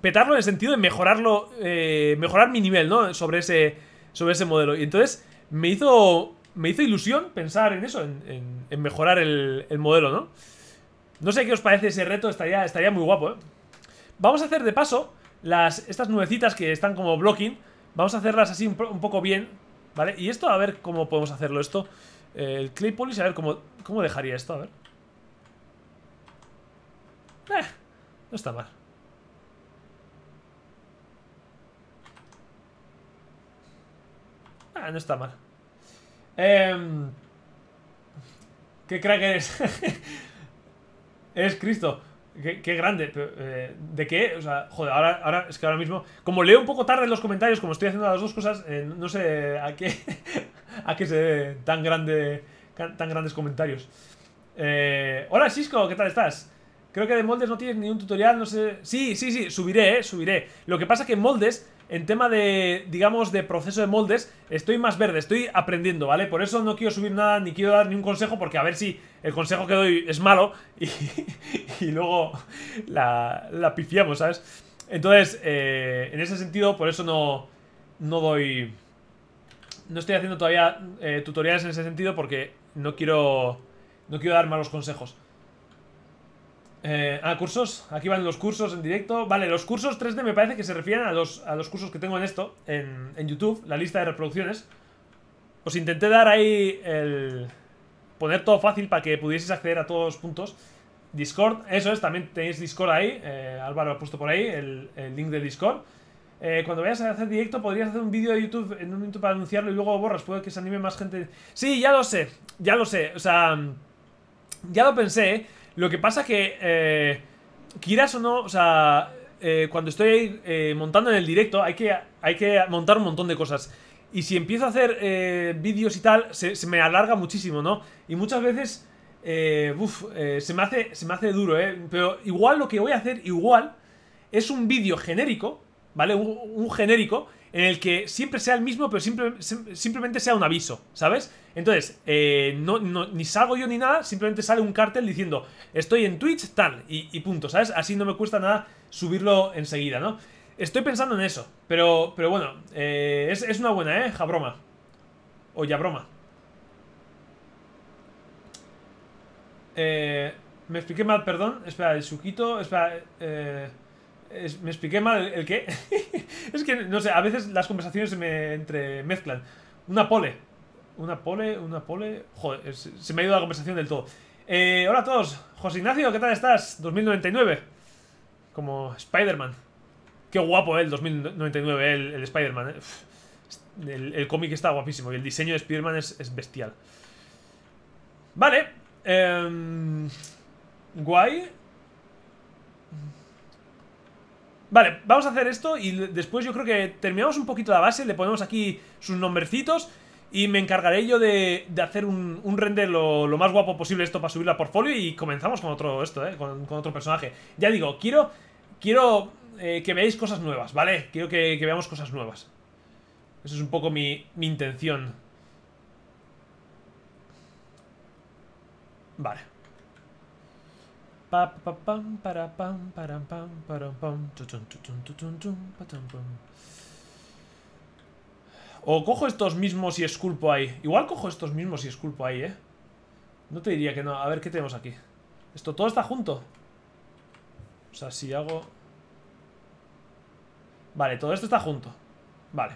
petarlo en el sentido de mejorarlo, eh, mejorar mi nivel, ¿no? Sobre ese, sobre ese modelo. Y entonces me hizo, me hizo ilusión pensar en eso, en, mejorar el, modelo, ¿no? No sé qué os parece ese reto, estaría, estaría muy guapo, ¿eh? Vamos a hacer de paso las, estas nubecitas que están como blocking. Vamos a hacerlas así un poco bien, ¿vale? Y esto, a ver cómo podemos hacerlo esto. Eh, el Claypolis, a ver cómo, dejaría esto, a ver. Eh, no está mal. Ah, no está mal. Eh, ¿Qué crack eres? *laughs* eres Cristo. Qué, grande. Eh, ¿De qué? O sea, joder, ahora, es que ahora mismo. Como leo un poco tarde en los comentarios, como estoy haciendo las dos cosas, no sé a qué, a que se dé tan, tan grandes comentarios. Eh, hola, Cisco, ¿qué tal estás? Creo que de moldes no tienes ni un tutorial, no sé... Sí, sí, sí, subiré, eh, subiré. Lo que pasa que en moldes, en tema de, digamos, de proceso de moldes, estoy más verde, estoy aprendiendo, ¿vale? Por eso no quiero subir nada, ni quiero dar ni un consejo, porque a ver si el consejo que doy es malo y, *laughs* luego la, la, pifiamos, ¿sabes? Entonces, eh, en ese sentido, por eso no, no doy no estoy haciendo todavía eh, tutoriales en ese sentido porque no quiero no quiero dar malos consejos. Eh, ah, cursos. Aquí van los cursos en directo. Vale, los cursos 3D me parece que se refieren a los, cursos que tengo en esto, en, en YouTube, la lista de reproducciones. Os intenté dar ahí el... poner todo fácil para que pudieseis acceder a todos los puntos. Discord, eso es, también tenéis Discord ahí. Eh, Álvaro ha puesto por ahí el, el link de Discord. Eh, cuando vayas a hacer directo, podrías hacer un vídeo de YouTube en un minuto para anunciarlo y luego borras. Puede que se anime más gente. Sí, ya lo sé, ya lo sé. O sea, ya lo pensé. ¿eh? Lo que pasa que, eh, quieras o no, o sea, cuando estoy montando en el directo, hay que, hay que montar un montón de cosas. Y si empiezo a hacer vídeos y tal, se, me alarga muchísimo, ¿no? Y muchas veces, uf, se, me hace, se me hace duro, ¿eh? Pero igual lo que voy a hacer, igual, es un vídeo genérico ¿vale? Un, genérico en el que siempre sea el mismo, pero simplemente sea un aviso, ¿sabes? Entonces, eh, ni salgo yo ni nada, simplemente sale un cartel diciendo, estoy en Twitch, tal, y, punto, ¿sabes? Así no me cuesta nada subirlo enseguida, ¿no? Estoy pensando en eso, pero, pero bueno, eh, es, una buena, ¿eh? Jabroma. O ya broma eh, me expliqué mal, perdón. Espera, el suquito, espera, eh me expliqué mal el, qué. *laughs* es que, no sé, a veces las conversaciones se me entremezclan. Una pole. Una pole, una pole. Joder, se me ha ido la conversación del todo. Eh, hola a todos. José Ignacio, ¿qué tal estás? 2099. Como Spider-Man. Qué guapo eh, el 2099, eh, el, Spider-Man. Eh. El, cómic está guapísimo y el diseño de Spider-Man es, bestial. Vale. Eh, guay. Vale, vamos a hacer esto y después yo creo que terminamos un poquito la base, le ponemos aquí sus nombrecitos y me encargaré yo de, hacer un, render lo, más guapo posible esto para subirla a portfolio y comenzamos con otro esto, ¿eh? con, otro personaje. Ya digo, quiero, quiero eh, que veáis cosas nuevas, ¿vale? Quiero que, veamos cosas nuevas. Esa es un poco mi intención. Vale. O cojo estos mismos y esculpo ahí. Igual cojo estos mismos y esculpo ahí, ¿eh? No te diría que no. A ver, ¿qué tenemos aquí? Esto todo está junto. O sea, si hago... Vale, todo esto está junto. Vale.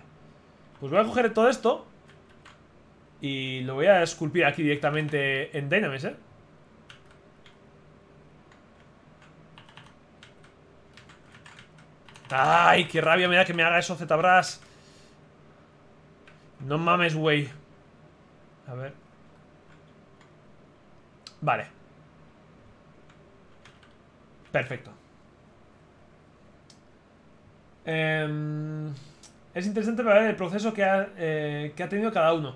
Pues voy a coger todo esto. Y lo voy a esculpir aquí directamente en Dynamics, ¿eh? ¡Ay, qué rabia me da que me haga eso, Zetabras! No mames, güey. A ver. Vale. Perfecto. Em, es interesante ver el proceso eh, que ha, tenido cada uno.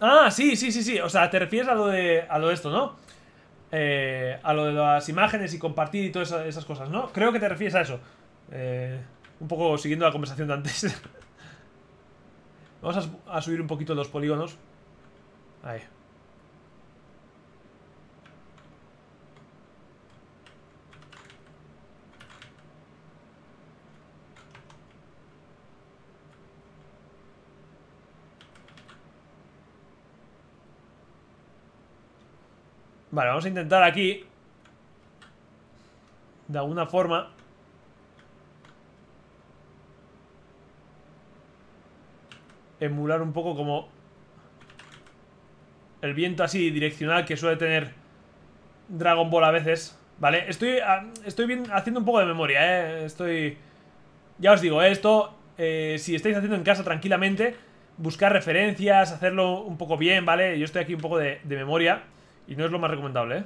Ah, sí, sí, sí, sí. O sea, te refieres a lo de, a lo esto, ¿no? Eh, a lo de las imágenes y compartir y todas esas cosas, ¿no? Creo que te refieres a eso. Eh, un poco siguiendo la conversación de antes. *laughs* Vamos a, subir un poquito los polígonos. Ahí. Vale, vamos a intentar aquí De alguna forma emular un poco como el viento así direccional que suele tener Dragon Ball a veces. Vale, estoy, ah, estoy bien, haciendo un poco de memoria, ¿eh? Estoy... Ya os digo, ¿eh? esto, eh, si estáis haciendo en casa tranquilamente, buscar referencias, hacerlo un poco bien, ¿vale? Yo estoy aquí un poco de, de memoria y no es lo más recomendable, ¿eh?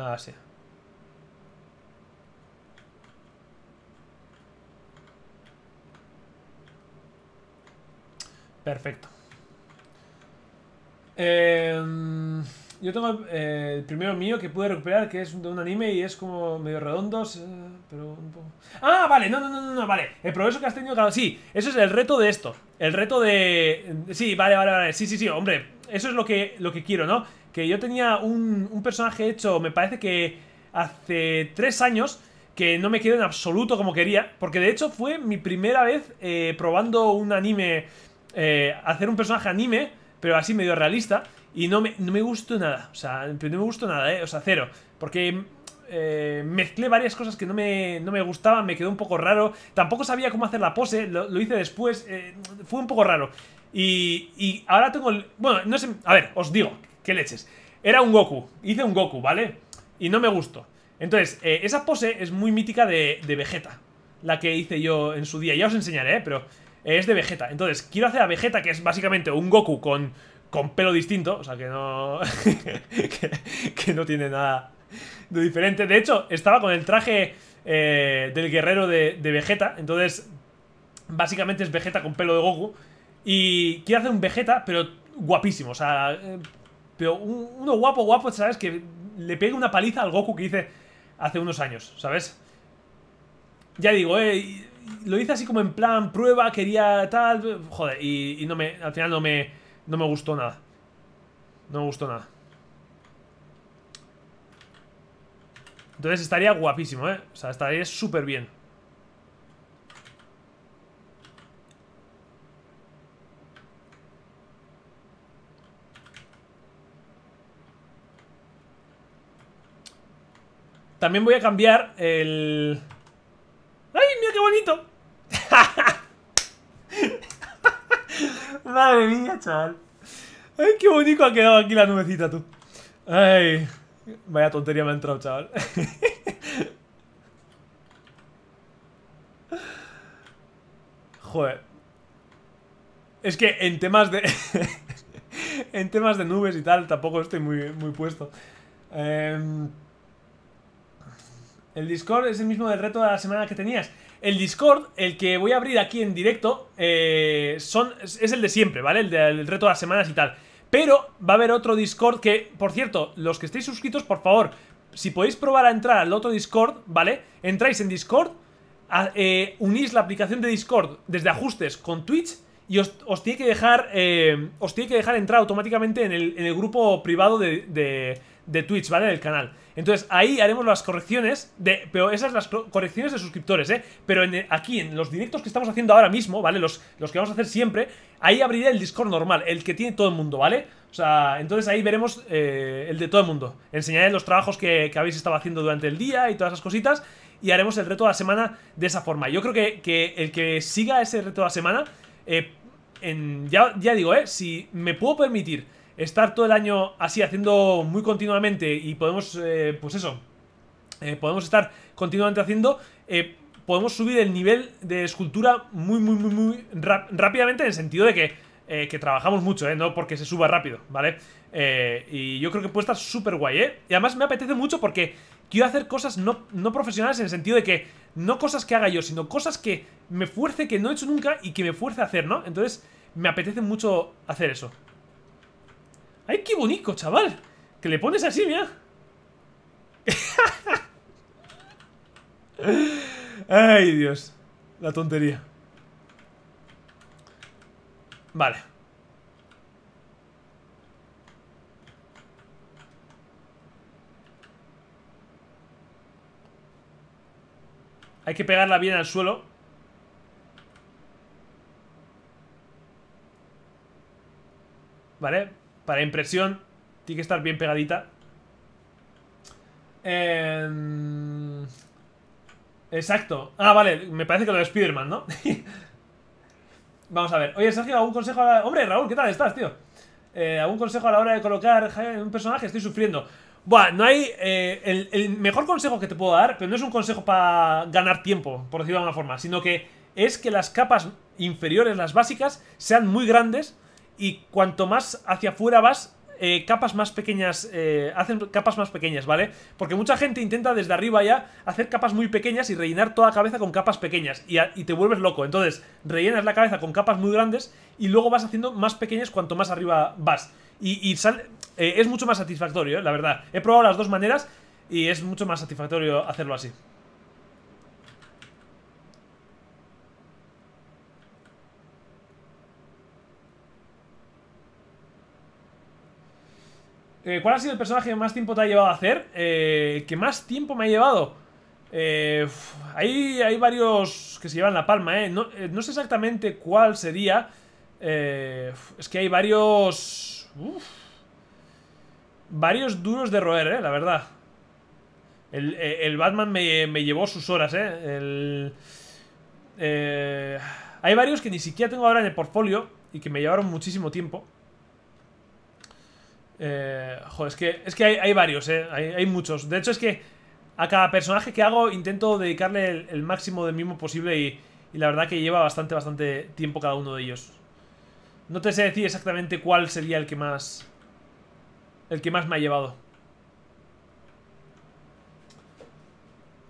Ah, Perfecto. Em, yo tengo eh, el primero mío que pude recuperar, que es de un anime y es como medio redondo, pero ¡Ah, vale! No, no, no, no, vale. El progreso que has tenido... Claro, sí, eso es el reto de esto. El reto de... Sí, vale, vale, vale. Sí, sí, sí, hombre. Eso es lo que, lo que quiero, ¿no? que yo tenía un, personaje hecho, me parece que hace tres años, que no me quedó en absoluto como quería, porque de hecho fue mi primera vez eh, probando un anime, eh, hacer un personaje anime, pero así medio realista, y no me, no me gustó nada, o sea, no me gustó nada, eh, o sea, cero, porque eh, mezclé varias cosas que no me, gustaban, me quedó un poco raro. Tampoco sabía cómo hacer la pose, lo, hice después, fue un poco raro. Y, y ahora tengo... El, bueno, no sé... A ver, os digo, ¿Qué leches? Era un Goku. Hice un Goku, ¿vale? Y no me gustó. Entonces, eh, esa pose es muy mítica de, Vegeta. La que hice yo en su día. Ya os enseñaré, ¿eh? Pero eh, es de Vegeta. Entonces, quiero hacer a Vegeta, que es básicamente un Goku con, con pelo distinto. O sea, que no... *laughs* que, no tiene nada de diferente. De hecho, estaba con el traje eh, del guerrero de Vegeta. Entonces, básicamente es Vegeta con pelo de Goku. Y quiero hacer un Vegeta, pero guapísimo. O sea, pero uno guapo, guapo, ¿sabes? Que le pegue una paliza al Goku que hice hace unos años, ¿sabes? Ya digo, eh, lo hice así como en plan prueba, quería tal, joder, y, y no me, al final no me, no me gustó nada. No me gustó nada. Entonces estaría guapísimo, ¿eh? O sea, estaría súper bien. También voy a cambiar el... ¡Ay, mira qué bonito! *laughs* Madre mía, chaval. ¡Ay, qué bonito ha quedado aquí la nubecita, tú! ¡Ay! Vaya tontería me ha entrado, chaval. *laughs* Joder. Es que en temas de... *laughs* en temas de nubes y tal, tampoco estoy muy, muy puesto. Eh... El Discord es el mismo del reto de la semana que tenías. El Discord, el que voy a abrir aquí en directo, eh, es el de siempre, ¿vale? El del reto de las semanas y tal. Pero va a haber otro Discord que, por cierto, los que estéis suscritos, por favor, si podéis probar a entrar al otro Discord, ¿vale? Entráis en Discord, eh, unís la aplicación de Discord desde ajustes con Twitch y os, tiene que dejar, eh, os tiene que dejar entrar automáticamente en el, grupo privado de de Twitch, ¿vale? Del canal. Entonces ahí haremos las correcciones de. Pero esas las correcciones de suscriptores, ¿eh? Pero en, aquí, en los directos que estamos haciendo ahora mismo, ¿vale? Los, los que vamos a hacer siempre, ahí abriré el Discord normal, el que tiene todo el mundo, ¿vale? O sea, entonces ahí veremos eh, el de todo el mundo. Enseñaré los trabajos que, habéis estado haciendo durante el día y todas esas cositas. Y haremos el reto de la semana de esa forma. Yo creo que, que el que siga ese reto de la semana. Eh, en, ya, ya digo, ¿eh? Si me puedo permitir estar todo el año así haciendo muy continuamente y podemos, eh, pues eso, eh, podemos estar continuamente haciendo, eh, podemos subir el nivel de escultura muy, muy, muy, muy rápidamente en el sentido de que, que trabajamos mucho, ¿eh? No porque se suba rápido, ¿vale? y yo creo que puede estar súper guay, ¿eh? Y además me apetece mucho porque quiero hacer cosas no, no profesionales en el sentido de que no cosas que haga yo, sino cosas que me fuerce, que no he hecho nunca y que me fuerce a hacer, ¿no? Entonces me apetece mucho hacer eso. ¡Ay, qué bonito, chaval! Que le pones así, mira. Ay, Dios. La tontería. Vale. Hay que pegarla bien al suelo. Vale, para impresión, tiene que estar bien pegadita. Em, exacto. Ah, vale, me parece que lo de Spiderman, ¿no? *laughs* Vamos a ver. Oye, Sergio, ¿algún consejo a la... Hombre, Raúl, ¿qué tal estás, tío? Eh, ¿Algún consejo a la hora de colocar un personaje? Estoy sufriendo. Buah, no hay... Eh, el, el, mejor consejo que te puedo dar, pero no es un consejo para ganar tiempo, por decirlo de alguna forma, sino que es que las capas inferiores, las básicas, sean muy grandes y cuanto más hacia afuera vas, eh, capas más pequeñas, eh, hacen capas más pequeñas, ¿vale? Porque mucha gente intenta desde arriba ya hacer capas muy pequeñas y rellenar toda la cabeza con capas pequeñas y, te vuelves loco. Entonces, rellenas la cabeza con capas muy grandes y luego vas haciendo más pequeñas cuanto más arriba vas. Y, eh, es mucho más satisfactorio, la verdad. He probado las dos maneras y es mucho más satisfactorio hacerlo así. Eh, ¿Cuál ha sido el personaje que más tiempo te ha llevado a hacer? Eh, más tiempo me ha llevado. Eh, hay, varios que se llevan la palma, ¿eh? No, eh, sé exactamente cuál sería. es que hay varios... varios duros de roer, ¿eh? La verdad. El, Batman me, llevó sus horas, ¿eh? hay varios que ni siquiera tengo ahora en el portfolio y que me llevaron muchísimo tiempo. Eh, joder, es que, es que hay, varios, eh, hay, muchos. De hecho, es que a cada personaje que hago intento dedicarle el, máximo del mismo posible y, la verdad que lleva bastante, bastante tiempo cada uno de ellos. No te sé decir exactamente cuál sería el que más... El que más me ha llevado.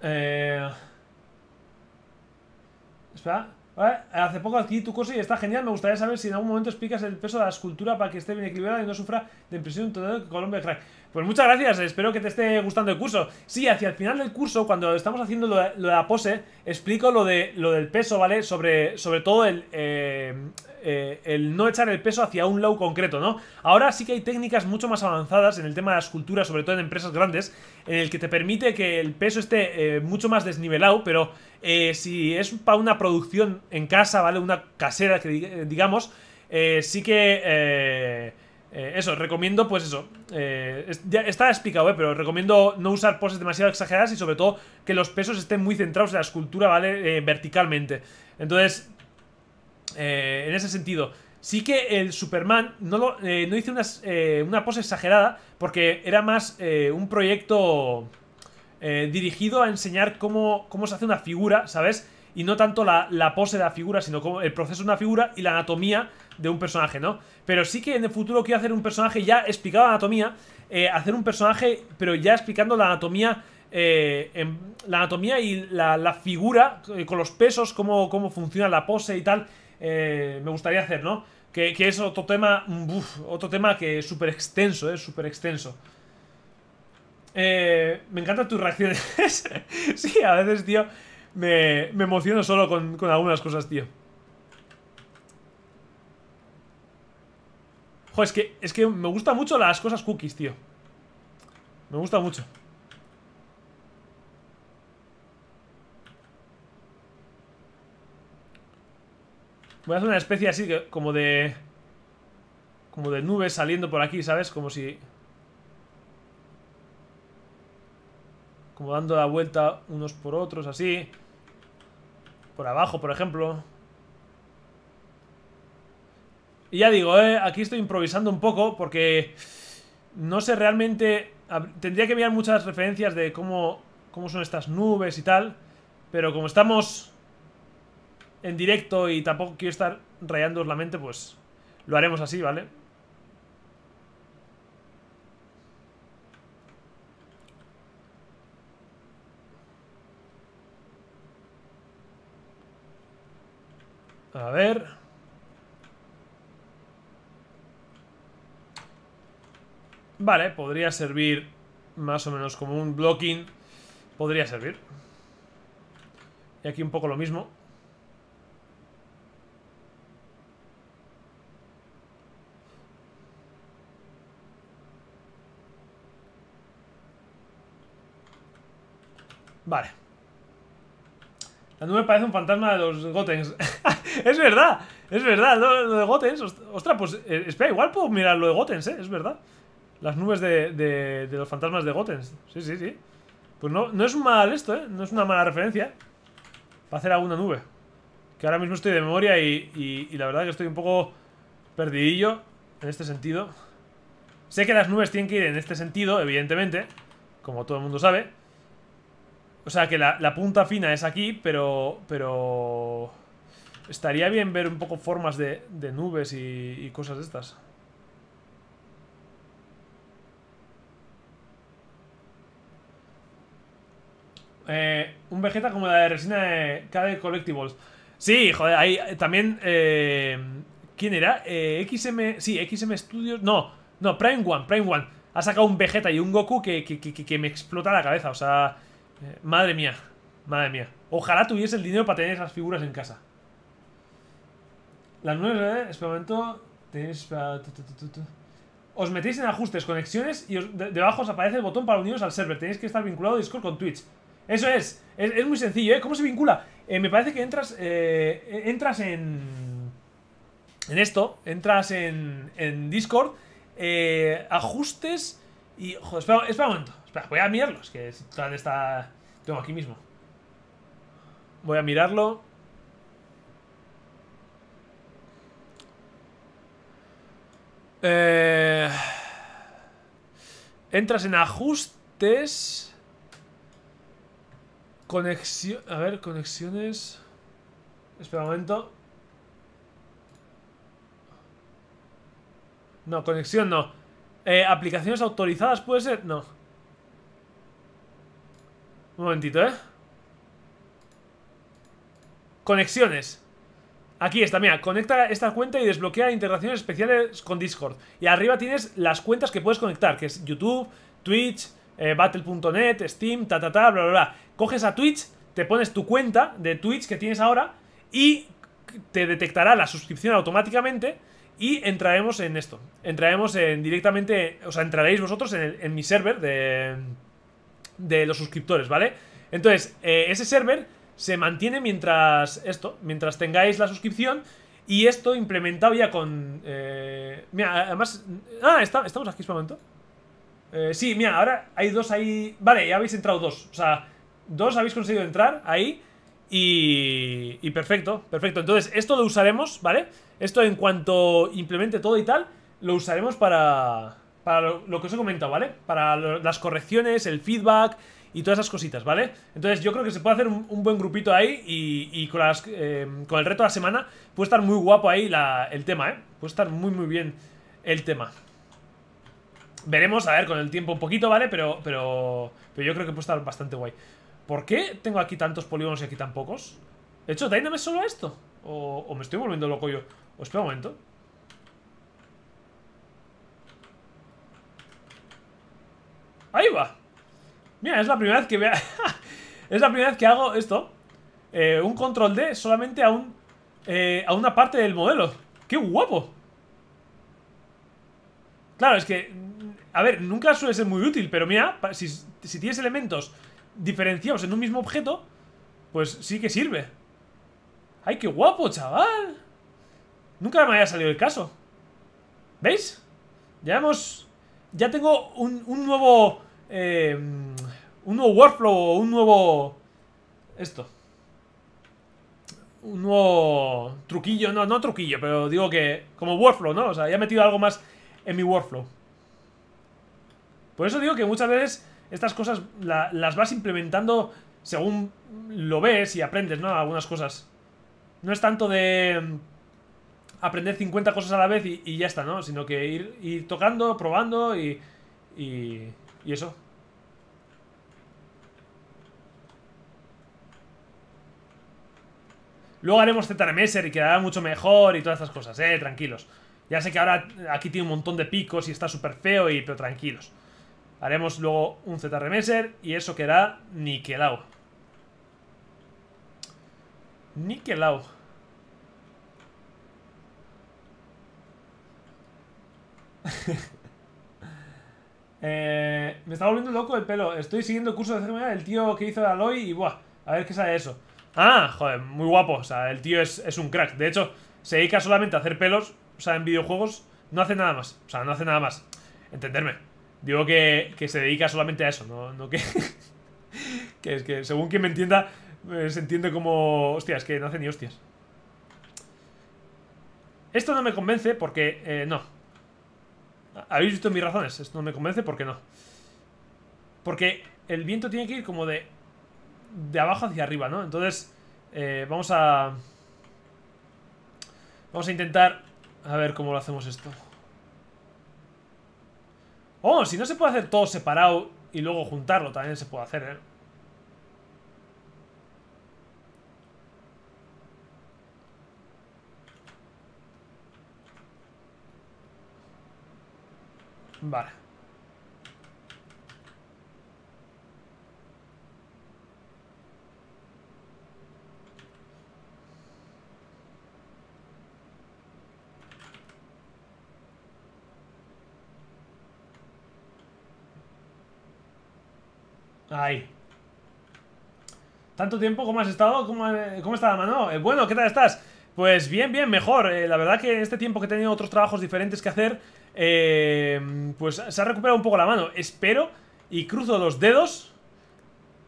Eh... Espera. Hace poco adquirí tu curso y está genial. Me gustaría saber si en algún momento explicas el peso de la escultura para que esté bien equilibrada y no sufra de impresión total que Colombia crack. Pues muchas gracias, espero que te esté gustando el curso. Sí, hacia el final del curso, cuando estamos haciendo lo de, la pose, explico lo, de, lo del peso, ¿vale? Sobre, sobre todo el, eh, eh, el no echar el peso hacia un low concreto, ¿no? Ahora sí que hay técnicas mucho más avanzadas en el tema de la escultura, sobre todo en empresas grandes, en el que te permite que el peso esté eh, mucho más desnivelado, pero eh, si es para una producción en casa, ¿vale? Una casera, digamos, sí que... eso, recomiendo, pues eso. ya está explicado, eh, pero recomiendo no usar poses demasiado exageradas y sobre todo que los pesos estén muy centrados en la escultura, ¿vale? verticalmente. Entonces, eh, en ese sentido. Sí que el Superman no, lo, eh, no hice eh, una pose exagerada porque era más un proyecto dirigido a enseñar cómo, se hace una figura, ¿sabes? Y no tanto la, pose de la figura, sino como el proceso de una figura y la anatomía de un personaje, ¿no? Pero sí que en el futuro quiero hacer un personaje ya explicado la anatomía, hacer un personaje pero ya explicando la anatomía la anatomía y la, figura, con los pesos, cómo, cómo funciona la pose y tal. Eh, me gustaría hacer, ¿no? Que, es otro tema, mm, otro tema que es súper extenso, es ¿eh? súper extenso. Eh, me encantan tus reacciones. *laughs* sí, a veces, tío, me, emociono solo con, algunas cosas, tío. Joder, es que, es que me gustan mucho las cosas cookies, tío. Me gusta mucho. Voy a hacer una especie así como de... Como de nubes saliendo por aquí, ¿sabes? Como si... Como dando la vuelta unos por otros, así. Por abajo, por ejemplo. Y ya digo, eh, aquí estoy improvisando un poco porque... No sé realmente... Tendría que mirar muchas referencias de cómo, cómo son estas nubes y tal. Pero como estamos en directo y tampoco quiero estar rayando la mente, pues lo haremos así, ¿vale? A ver... Vale, podría servir más o menos como un blocking. Podría servir. Y aquí un poco lo mismo. Vale. La nube parece un fantasma de los Gotens. *laughs* es verdad, es verdad, lo, de Gotens. Ostras, pues eh, espera, igual puedo mirar lo de Gotens, ¿eh? Es verdad. Las nubes de, de, los fantasmas de Gotens. Sí, sí, sí. Pues no, no es mal esto, ¿eh? No es una mala referencia. Para hacer alguna nube. Que ahora mismo estoy de memoria y, y, y la verdad que estoy un poco perdidillo en este sentido. Sé que las nubes tienen que ir en este sentido, evidentemente. Como todo el mundo sabe. O sea, que la, punta fina es aquí, pero... pero Estaría bien ver un poco formas de, nubes y, cosas de estas. Eh, un Vegeta como la de resina de KD Collectibles. Sí, joder, ahí eh, también... Eh, ¿Quién era? Eh, XM... Sí, XM Studios... No, no, Prime One, Prime One. Ha sacado un Vegeta y un Goku que me explota la cabeza, o sea... Eh, madre mía, madre mía. Ojalá tuviese el dinero para tener esas figuras en casa. Las nueve, ¿eh? Espera un momento. Tenéis... Os metéis en ajustes, conexiones y debajo os aparece el botón para uniros al server. Tenéis que estar vinculado a Discord con Twitch. Eso es. Es, muy sencillo, ¿eh? ¿Cómo se vincula? Eh, me parece que entras... Eh, e, entras en... En esto, entras en, en Discord, ajustes y... Joder, espera, espera un momento. Espera, voy a mirarlos, que todavía está... Tengo aquí mismo. Voy a mirarlo. Eh... Entras en ajustes. Conexión... A ver, conexiones... Espera un momento. No, conexión no. Eh, ¿Aplicaciones autorizadas puede ser? No. Un momentito, ¿eh? Conexiones. Aquí está, mira, conecta esta cuenta y desbloquea integraciones especiales con Discord. Y arriba tienes las cuentas que puedes conectar, que es YouTube, Twitch, eh, Battle.net, Steam, ta, ta, ta, bla, bla, bla. Coges a Twitch, te pones tu cuenta de Twitch que tienes ahora y te detectará la suscripción automáticamente y entraremos en esto. Entraremos en directamente, o sea, entraréis vosotros en mi server de de los suscriptores, ¿vale? Entonces, eh, ese server se mantiene mientras esto, mientras tengáis la suscripción y esto implementado ya con... Eh, mira, además... Ah, está, estamos aquí, un momento. Eh, sí, mira, ahora hay dos ahí... Vale, ya habéis entrado dos. O sea, dos habéis conseguido entrar ahí y, y perfecto, perfecto. Entonces, esto lo usaremos, ¿vale? Esto en cuanto implemente todo y tal, lo usaremos para para lo, que os he comentado, ¿vale? Para las correcciones, el feedback y todas esas cositas, ¿vale? Entonces yo creo que se puede hacer un, buen grupito ahí y, con, las, em, con el reto de la semana puede estar muy guapo ahí el tema, ¿eh? Puede estar muy, muy bien el tema. Veremos, a ver, con el tiempo un poquito, ¿vale? Pero, pero, pero yo creo que puede estar bastante guay. ¿Por qué tengo aquí tantos polígonos y aquí tan pocos? De hecho es solo esto? ¿O, ¿O, me estoy volviendo loco yo? ¿O espera un momento? ¡Ahí va! Mira, es la primera vez que vea... *laughs* es la primera vez que hago esto. Eh, un control D solamente a un... Eh, a una parte del modelo. ¡Qué guapo! Claro, es que... A ver, nunca suele ser muy útil, pero mira, si, tienes elementos diferenciados en un mismo objeto, pues sí que sirve. ¡Ay, qué guapo, chaval! Nunca me haya salido el caso. ¿Veis? Ya hemos... Ya tengo un nuevo Em, un nuevo workflow, un nuevo... Esto. Un nuevo truquillo, no, no truquillo, pero digo que como workflow, ¿no? O sea, ya he metido algo más en mi workflow. Por eso digo que muchas veces estas cosas las vas implementando según lo ves y aprendes, ¿no? Algunas cosas. No es tanto de em, aprender 50 cosas a la vez y, ya está, ¿no? Sino que ir, tocando, probando y, ¿Y eso? Luego haremos ZRMS y quedará mucho mejor y todas estas cosas, eh, tranquilos. Ya sé que ahora aquí tiene un montón de picos y está súper feo, y, pero tranquilos. Haremos luego un ZRMSer y eso quedará niquelado. Niquelado. *laughs* Eh, me está volviendo loco el pelo. Estoy siguiendo el curso de CMA del tío que hizo el Aloy y buah, a ver qué sale eso. Ah, joder, muy guapo. O sea, el tío es, un crack. De hecho, se dedica solamente a hacer pelos. O sea, en videojuegos no hace nada más. O sea, no hace nada más. Entenderme. Digo que, se dedica solamente a eso, no, no que... *laughs* que es que, según quien me entienda, eh, se entiende como... Hostias, que no hace ni hostias. Esto no me convence porque... Eh, no, habéis visto mis razones. Esto no me convence, ¿por qué no? Porque el viento tiene que ir como de... De abajo hacia arriba, ¿no? Entonces, eh, vamos a... Vamos a intentar... A ver cómo lo hacemos esto. Oh, si no se puede hacer todo separado y luego juntarlo, también se puede hacer, ¿eh? Vale. Ahí. ¿Tanto tiempo? ¿Cómo has estado? ¿Cómo, eh, cómo está la mano? Eh, bueno, ¿qué tal estás? Pues bien, bien, mejor. Eh, la verdad que en este tiempo que he tenido otros trabajos diferentes que hacer, eh, pues se ha recuperado un poco la mano. Espero y cruzo los dedos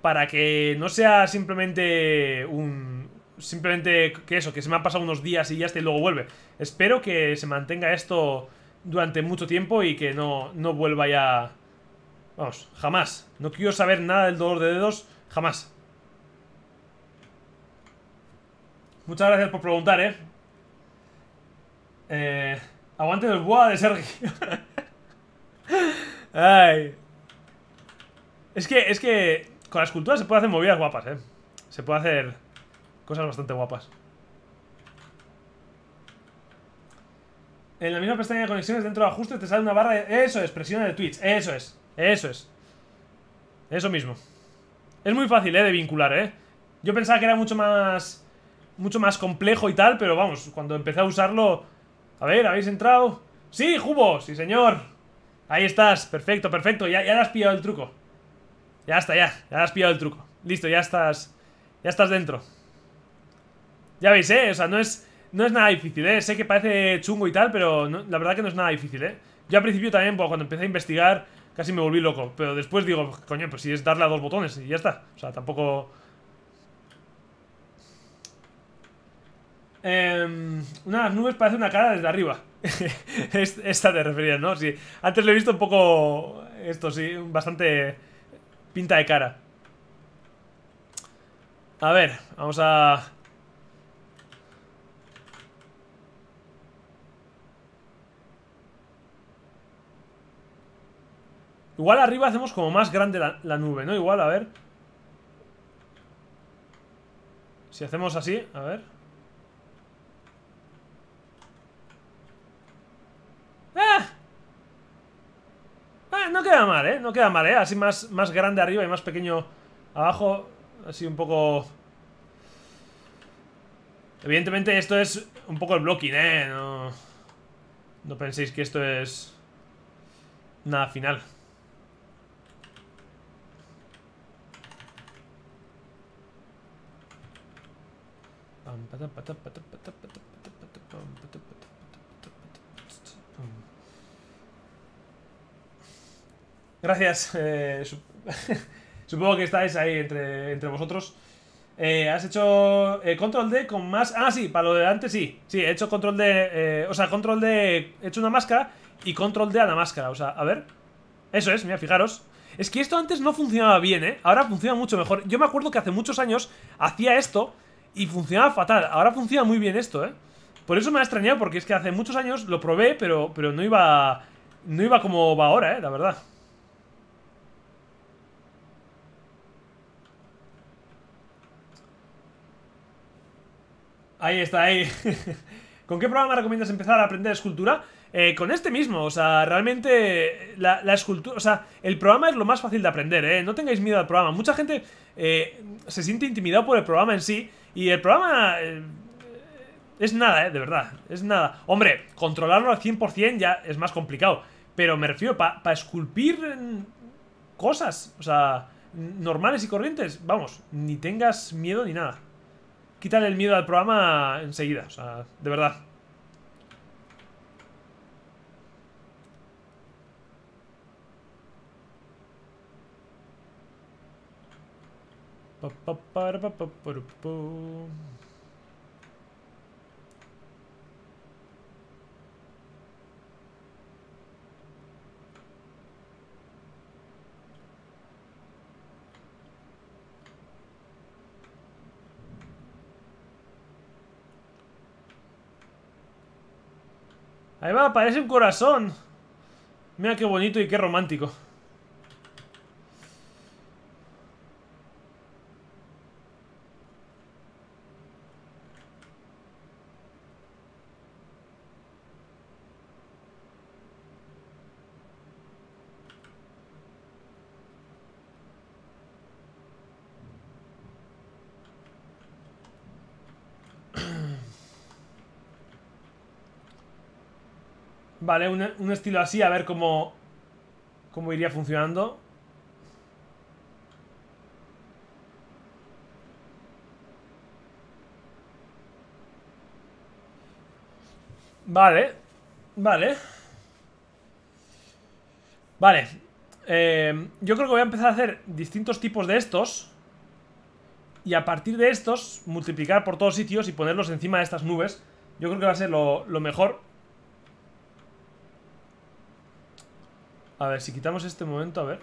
para que no sea simplemente un... Simplemente que eso, que se me han pasado unos días y ya está y luego vuelve. Espero que se mantenga esto durante mucho tiempo y que no, no vuelva ya... Vamos, jamás. No quiero saber nada del dolor de dedos, jamás. Muchas gracias por preguntar, ¿eh? Eh... Aguante del boa de Sergio. *laughs* Ay. Es que, es que con la escultura se puede hacer movidas guapas, ¿eh? Se puede hacer cosas bastante guapas. En la misma pestaña de conexiones, dentro de ajustes, te sale una barra de... Eso es, presiona de Twitch. Eso es. Eso es. Eso mismo. Es muy fácil, ¿eh? De vincular, ¿eh? Yo pensaba que era mucho más... Mucho más complejo y tal, pero vamos, cuando empecé a usarlo a ver, ¿habéis entrado? ¡Sí, Jubo! ¡Sí, señor! Ahí estás, perfecto, perfecto Ya, ya has pillado el truco Ya está, ya, ya has pillado el truco Listo, ya estás, ya estás dentro Ya veis, eh, o sea, no es No es nada difícil, eh, sé que parece chungo y tal Pero la verdad que no es nada difícil, eh Yo al principio también, cuando empecé a investigar Casi me volví loco, pero después digo Coño, pues si es darle a dos botones y ya está O sea, tampoco Eh, una de nubes parece una cara desde arriba. *laughs* Esta te referías, ¿no? Antes lo he visto un poco. Esto sí, bastante pinta de cara. A ver, vamos a. Igual arriba hacemos como más grande la nube, ¿no? Igual, a ver. Si hacemos así, a ver. Eh, no queda mal, ¿eh? No queda mal, ¿eh? Así más, más grande arriba y más pequeño abajo. Así un poco... Evidentemente esto es un poco el blocking, ¿eh? No, no penséis que esto es... Nada final. Gracias. Eh, *laughs* supongo que estáis ahí entre, vosotros. Eh, has hecho eh, control D con más... Ah, sí, para lo de antes sí. Sí, he hecho control D... Eh, o sea, control D... He hecho una máscara y control D a la máscara. O sea, a ver. Eso es, mira, fijaros. Es que esto antes no funcionaba bien, ¿eh? Ahora funciona mucho mejor. Yo me acuerdo que hace muchos años hacía esto y funcionaba fatal. Ahora funciona muy bien esto, ¿eh? Por eso me ha extrañado, porque es que hace muchos años lo probé, pero, pero no iba... No iba como va ahora, ¿eh? La verdad. Ahí está, ahí. *laughs* ¿Con qué programa recomiendas empezar a aprender escultura? Eh, con este mismo, o sea, realmente eh, la, escultura, o sea, el programa es lo más fácil de aprender, ¿eh? No tengáis miedo al programa. Mucha gente eh, se siente intimidado por el programa en sí y el programa... Eh, es nada, ¿eh? De verdad, es nada. Hombre, controlarlo al 100% ya es más complicado. Pero me refiero, para esculpir cosas, o sea, normales y corrientes, vamos, ni tengas miedo ni nada quitarle el miedo al programa enseguida. O sea, de verdad. Ahí va, parece un corazón. Mira qué bonito y qué romántico. Vale, un, estilo así, a ver cómo, cómo iría funcionando. Vale, vale. Vale. Eh, yo creo que voy a empezar a hacer distintos tipos de estos. Y a partir de estos, multiplicar por todos sitios y ponerlos encima de estas nubes. Yo creo que va a ser lo, lo mejor. A ver, si quitamos este momento, a ver.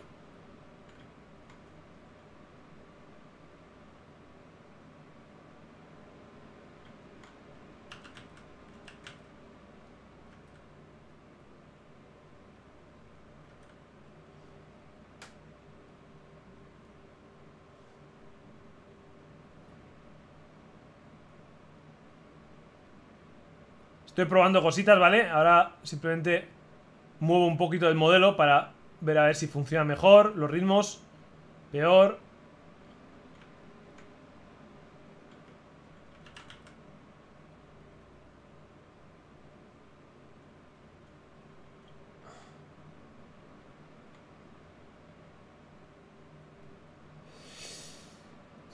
Estoy probando cositas, ¿vale? Ahora simplemente muevo un poquito el modelo para ver a ver si funciona mejor, los ritmos, peor.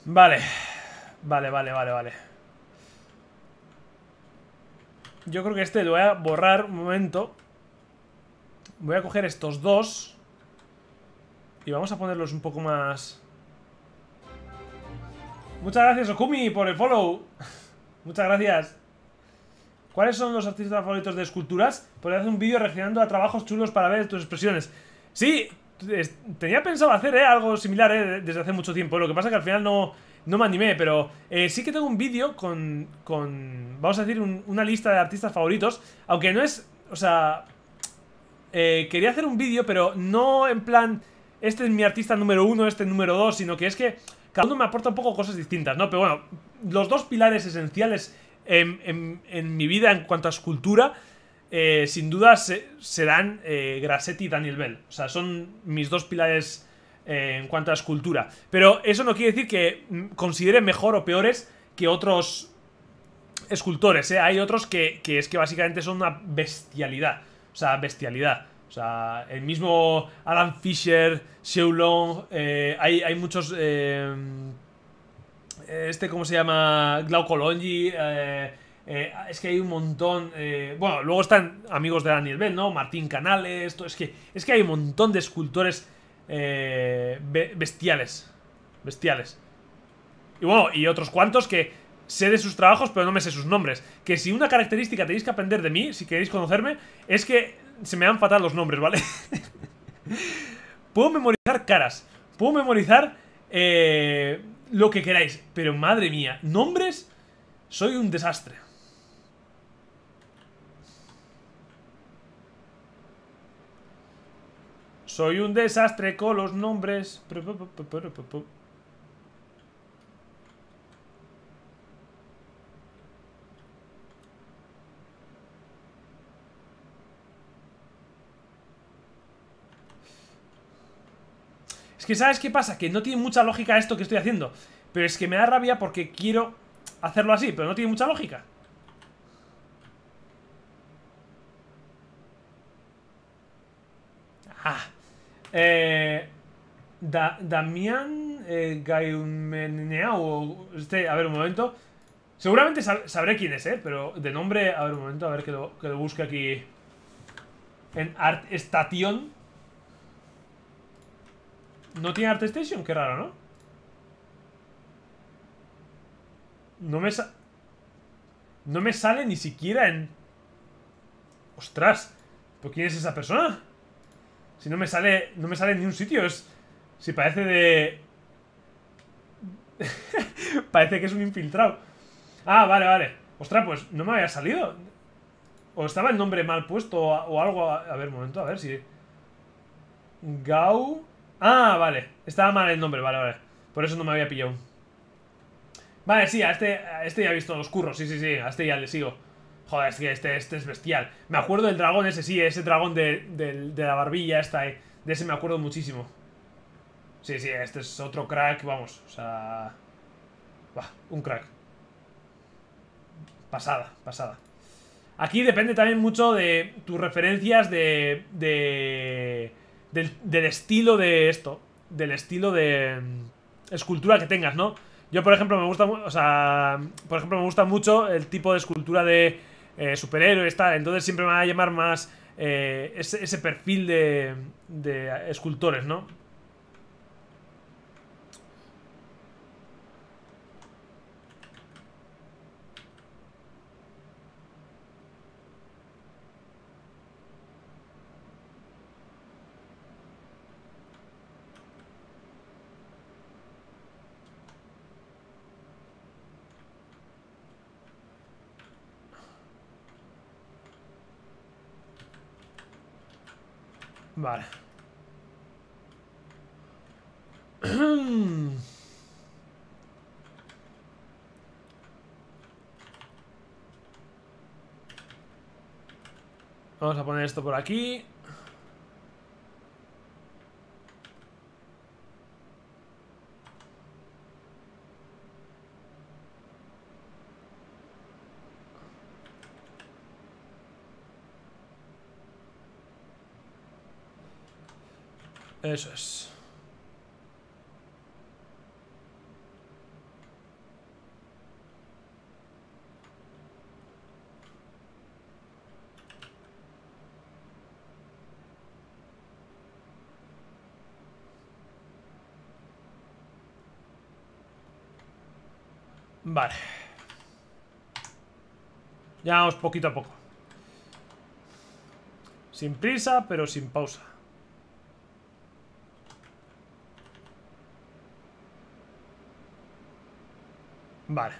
Vale, vale, vale, vale, vale. Yo creo que este lo voy a borrar un momento Voy a coger estos dos. Y vamos a ponerlos un poco más... Muchas gracias, Okumi, por el follow. *laughs* Muchas gracias. ¿Cuáles son los artistas favoritos de esculturas? Podría hacer un vídeo reaccionando a trabajos chulos para ver tus expresiones. Sí, tenía pensado hacer eh, algo similar eh, desde hace mucho tiempo. Lo que pasa es que al final no, no me animé, pero eh, sí que tengo un vídeo con, con, vamos a decir, una lista de artistas favoritos. Aunque no es, o sea, eh, quería hacer un vídeo, pero no en plan, este es mi artista número uno, este número dos, sino que es que cada uno me aporta un poco cosas distintas, ¿no? Pero bueno, los dos pilares esenciales en, mi vida en cuanto a escultura, eh, sin duda serán eh, Grassetti y Daniel Bell. O sea, son mis dos pilares en cuanto a escultura. Pero eso no quiere decir que mm, considere mejor o peores que otros escultores, ¿eh? Hay otros que, que es que básicamente son una bestialidad. O sea, bestialidad. O sea, el mismo Alan Fisher, Long, eh, hay, hay, muchos... Eh, eh, este, ¿cómo se llama? Glauco Longi. es que hay un montón... bueno, luego están amigos de Daniel Bell, ¿no? Martín Canales. esto es, que, es que hay un montón de escultores bestiales. Bestiales. Y bueno, y otros cuantos que sé de sus trabajos, pero no me sé sus nombres. Que si una característica tenéis que aprender de mí, si queréis conocerme, es que se me han fatal los nombres, ¿vale? *laughs* puedo memorizar caras, puedo memorizar eh, lo que queráis, pero madre mía, nombres, soy un desastre. Soy un desastre con los nombres. Es que, ¿sabes qué pasa? Que no tiene mucha lógica esto que estoy haciendo. Pero es que me da rabia porque quiero hacerlo así, pero no tiene mucha lógica. Ah. Eh, Damián eh, Este, a ver, un momento. Seguramente sabré quién es, ¿eh? Pero de nombre... A ver, un momento, a ver que lo, que lo busque aquí. En Art Station. No tiene Station? qué raro, ¿no? No me No me sale ni siquiera en... ¡Ostras! ¿Por quién es esa persona? Si no me sale... No me sale en ningún sitio, es... Si parece de... *laughs* parece que es un infiltrado. Ah, vale, vale. Ostras, pues no me había salido. O estaba el nombre mal puesto o, algo... A, ver, un momento, a ver si... Gau... Ah, vale. Estaba mal el nombre, vale, vale. Por eso no me había pillado. Vale, sí, a este, este ya he visto los curros. Sí, sí, sí, a este ya le sigo. Joder, que este, este es bestial. Me acuerdo del dragón ese, sí, ese dragón de, de, la barbilla está, eh. De ese me acuerdo muchísimo. Sí, sí, este es otro crack, vamos, o sea... Bah, un crack. Pasada, pasada. Aquí depende también mucho de tus referencias de... de del, estilo de esto, del estilo de mm, escultura que tengas, ¿no? Yo, por ejemplo, me gusta, o sea, por ejemplo, me gusta mucho el tipo de escultura de eh, superhéroes, tal. Entonces siempre me va a llamar más eh, ese, perfil de, de escultores, ¿no? Vale. *clears throat* Vamos a poner esto por aquí. Eso es. Vale. Ya vamos poquito a poco. Sin prisa, pero sin pausa. Vale.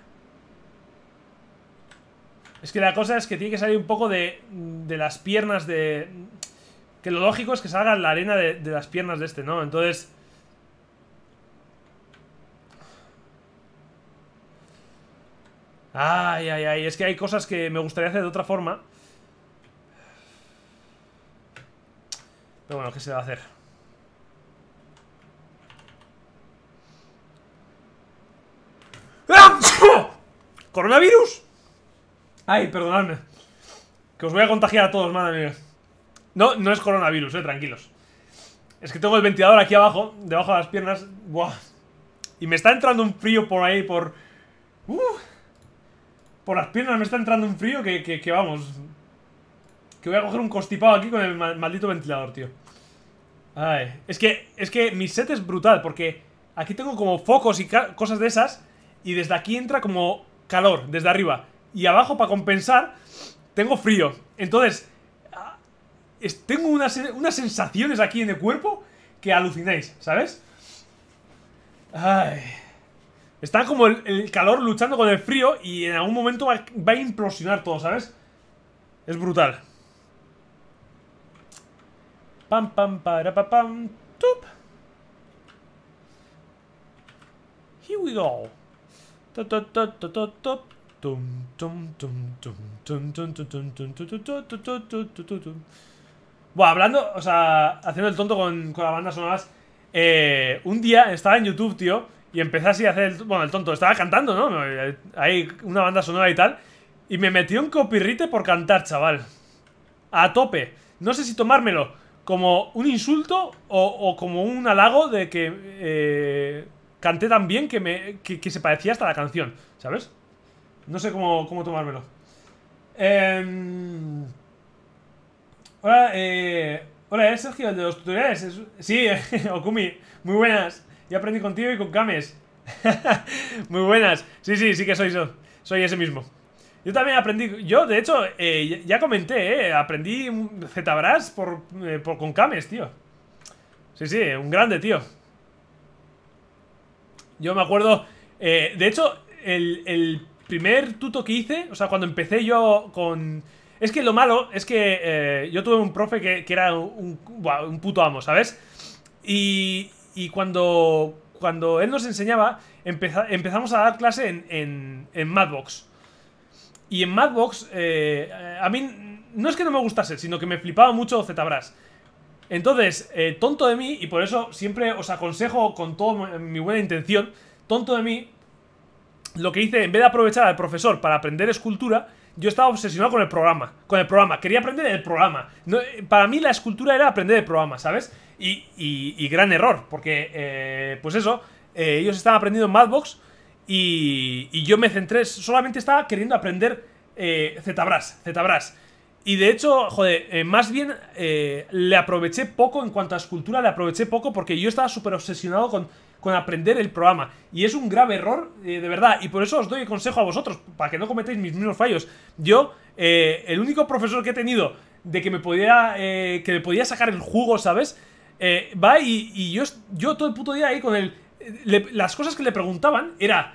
Es que la cosa es que tiene que salir un poco de, de las piernas de... Que lo lógico es que salga la arena de, de las piernas de este, ¿no? Entonces... Ay, ay, ay. Es que hay cosas que me gustaría hacer de otra forma. Pero bueno, ¿qué se va a hacer? ¿Coronavirus? Ay, perdonadme. Que os voy a contagiar a todos, madre mía. No, no es coronavirus, eh, tranquilos. Es que tengo el ventilador aquí abajo, debajo de las piernas. Buah. Y me está entrando un frío por ahí, por... por las piernas me está entrando un frío que, que, vamos... Que voy a coger un costipado aquí con el maldito ventilador, tío. Ay, es que, es que mi set es brutal porque aquí tengo como focos y cosas de esas y desde aquí entra como calor desde arriba y abajo para compensar, tengo frío. Entonces, tengo unas, sensaciones aquí en el cuerpo que alucináis, ¿sabes? Ay. Está como el, calor luchando con el frío y en algún momento va, a implosionar todo, ¿sabes? Es brutal. Pam, pam, para, pa, pam, tup. Here we go. Bueno, hablando, o sea, haciendo el tonto con, con las bandas sonoras. Eh, un día estaba en YouTube, tío, y empecé así a hacer el, bueno, el tonto. Estaba cantando, ¿no? Hay una banda sonora y tal. Y me metió un copirrite por cantar, chaval. A tope. No sé si tomármelo como un insulto o, como un halago de que... Eh, canté tan bien que, me, que, se parecía hasta la canción, ¿sabes? No sé cómo, tomármelo. Em, hola, eh, hola, Sergio de los tutoriales? sí, *laughs* Okumi, muy buenas. Yo aprendí contigo y con Kames. *laughs* muy buenas. Sí, sí, sí que soy yo. Soy ese mismo. Yo también aprendí, yo de hecho, eh, ya comenté, eh, aprendí ZBrush eh, por, con Kames, tío. Sí, sí, un grande, tío. Yo me acuerdo. Eh, de hecho, el, primer tuto que hice, o sea, cuando empecé yo con. Es que lo malo es que eh, yo tuve un profe que, era un, puto amo, ¿sabes? Y, cuando, cuando él nos enseñaba, empezamos a dar clase en, en, Madbox. Y en Madbox, eh, a mí no es que no me gustase, sino que me flipaba mucho ZBrush. Entonces, eh, tonto de mí, y por eso siempre os aconsejo con toda eh, mi buena intención, tonto de mí, lo que hice, en vez de aprovechar al profesor para aprender escultura, yo estaba obsesionado con el programa, con el programa, quería aprender el programa. Eh, para mí la escultura era aprender el programa, ¿sabes? Y, gran error, porque, pues eso, ellos estaban aprendiendo en Madbox y, yo me centré, solamente estaba queriendo aprender ZBrush, ZBrush. Y de hecho, joder, eh, más bien eh, le aproveché poco en cuanto a escultura, le aproveché poco porque yo estaba súper obsesionado con, con, aprender el programa. Y es un grave error, eh, de verdad. Y por eso os doy consejo a vosotros, para que no cometáis mis mismos fallos. Yo, el único profesor que he tenido de que me podía, que me podía sacar el jugo, ¿sabes? va y, yo, yo todo el puto día ahí con él. las cosas que le preguntaban era...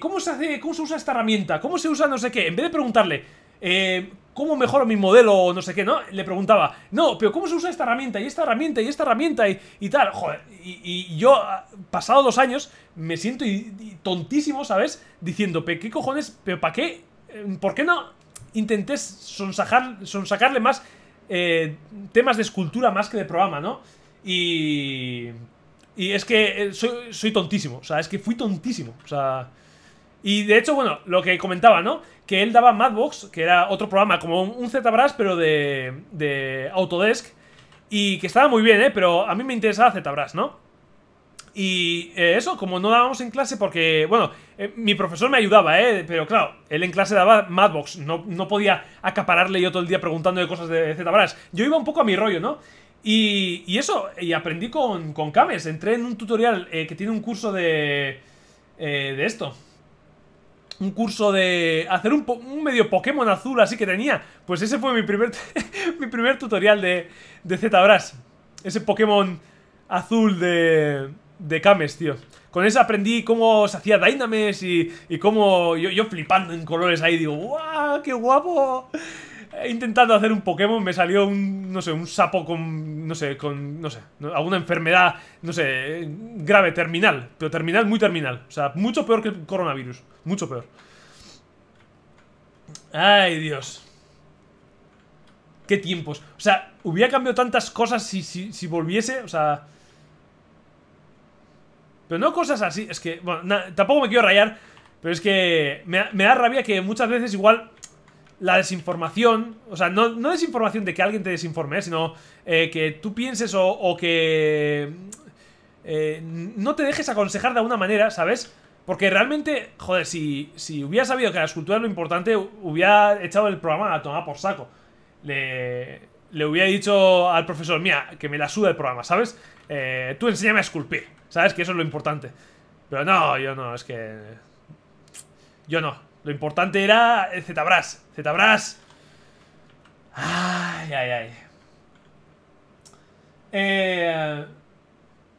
¿Cómo se hace? ¿Cómo se usa esta herramienta? ¿Cómo se usa no sé qué? En vez de preguntarle... Eh, ¿cómo mejoro mi modelo o no sé qué, no? Le preguntaba, no, pero ¿cómo se usa esta herramienta y esta herramienta y esta herramienta y, y tal? Joder, y, yo, ah, pasado dos años, me siento tontísimo, ¿sabes? Diciendo, ¿pero qué cojones? ¿Pero para qué? Eh, ¿Por qué no intenté sonsajar, sonsacarle más eh, temas de escultura más que de programa, no? Y... Y es que eh, soy tontísimo, o sea, es que fui tontísimo, o sea... Y de hecho, bueno, lo que comentaba, ¿no? Que él daba Madbox, que era otro programa, como un ZBrush, pero de, de Autodesk. Y que estaba muy bien, ¿eh? Pero a mí me interesaba ZBrush, ¿no? Y eh, eso, como no dábamos en clase porque, bueno, eh, mi profesor me ayudaba, ¿eh? Pero claro, él en clase daba Madbox, no, no podía acapararle yo todo el día preguntando de cosas de ZBrush. Yo iba un poco a mi rollo, ¿no? Y, y eso, y aprendí con, con Kames. Entré en un tutorial eh, que tiene un curso de, de esto, un curso de hacer un, medio Pokémon azul así que tenía. Pues ese fue mi primer, *laughs* mi primer tutorial de, de ZBrush. Ese Pokémon azul de, de Kames, tío. Con ese aprendí cómo se hacía Dynames y, y cómo yo, yo, flipando en colores ahí. Digo, ¡guau! ¡Qué guapo! Eh, intentando hacer un Pokémon, me salió un, no sé, un sapo con, no sé, con, no sé, alguna enfermedad, no sé, grave, terminal, pero terminal, muy terminal. O sea, mucho peor que el coronavirus, mucho peor. Ay, Dios. Qué tiempos. O sea, hubiera cambiado tantas cosas si, si, volviese, o sea... Pero no cosas así, es que, bueno, tampoco me quiero rayar, pero es que me, me da rabia que muchas veces igual la desinformación, o sea, no, no, desinformación de que alguien te desinforme, sino eh, que tú pienses o, que eh, no te dejes aconsejar de alguna manera, ¿sabes? Porque realmente, joder, si, si hubiera sabido que la escultura es lo importante, hubiera echado el programa a tomar por saco. Le, hubiera dicho al profesor, mía que me la suda el programa, ¿sabes? Eh, tú enséñame a esculpir, ¿sabes? Que eso es lo importante. Pero no, yo no, es que... Yo no, lo importante era ZBrush ZBrush Ay, ay, ay. Eh,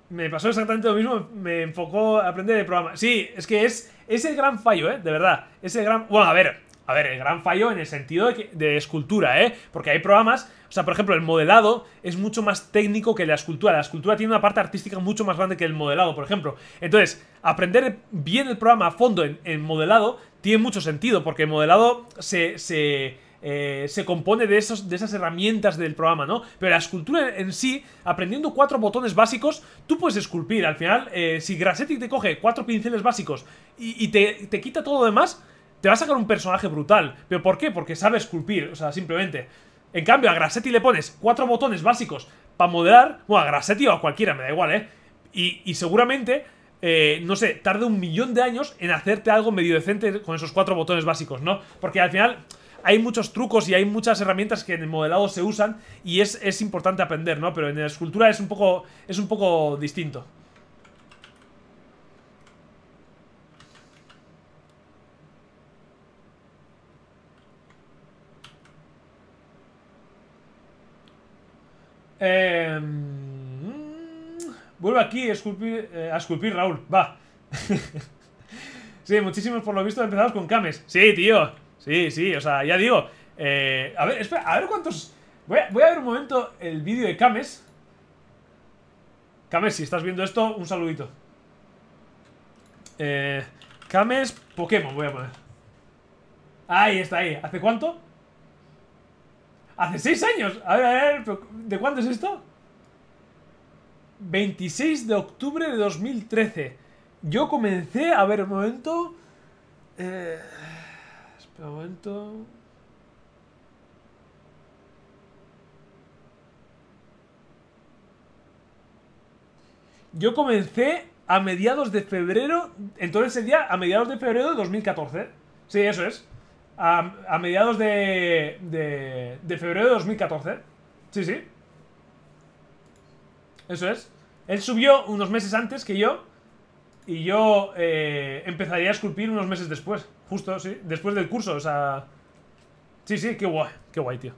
me pasó exactamente lo mismo. Me enfocó a aprender el programa. Sí, es que es, es el gran fallo, ¿eh? De verdad. Es el gran... Bueno, a ver. A ver, el gran fallo en el sentido de, escultura, ¿eh? Porque hay programas, o sea, por ejemplo, el modelado es mucho más técnico que la escultura. La escultura tiene una parte artística mucho más grande que el modelado, por ejemplo. Entonces, aprender bien el programa a fondo en modelado tiene mucho sentido, porque el modelado se, se, eh, se compone de, esos, de esas herramientas del programa, ¿no? Pero la escultura en sí, aprendiendo cuatro botones básicos, tú puedes esculpir. Al final, eh, si Grassetti te coge cuatro pinceles básicos y, te, quita todo lo demás, te va a sacar un personaje brutal. ¿Pero por qué? Porque sabe esculpir, o sea, simplemente. En cambio, a Grassetti le pones cuatro botones básicos para modelar, bueno, a Grassetti o a cualquiera, me da igual, ¿eh? y, y seguramente eh, no sé, tarde un millón de años en hacerte algo medio decente con esos cuatro botones básicos, ¿no? Porque al final hay muchos trucos y hay muchas herramientas que en el modelado se usan y es, es importante aprender, ¿no? Pero en la escultura es un poco, es un poco distinto. Eh... Vuelve aquí a esculpir, eh, Raúl. Va. *laughs* sí, muchísimos por lo visto empezamos con Kames. Sí, tío. Sí, sí, o sea, ya digo. Eh, a ver, espera, a ver cuántos... Voy a, ver un momento el vídeo de Kames. Kames, si estás viendo esto, un saludito. Eh, Kames Pokémon, voy a poner. Ahí está, ahí. ¿Hace cuánto? ¿Hace seis años? A ver, a ver, ¿de cuánto es esto? 26 de octubre de 2013. Yo comencé, a ver un momento. Eh, espera un momento. Yo comencé a mediados de febrero, entonces día a mediados de febrero de 2014. Sí, eso es. A, mediados de, de, de febrero de 2014. Sí, sí. Eso es. Él subió unos meses antes que yo. Y yo eh, empezaría a esculpir unos meses después. Justo, sí. Después del curso, o sea... Sí, sí, qué guay. Qué guay, tío.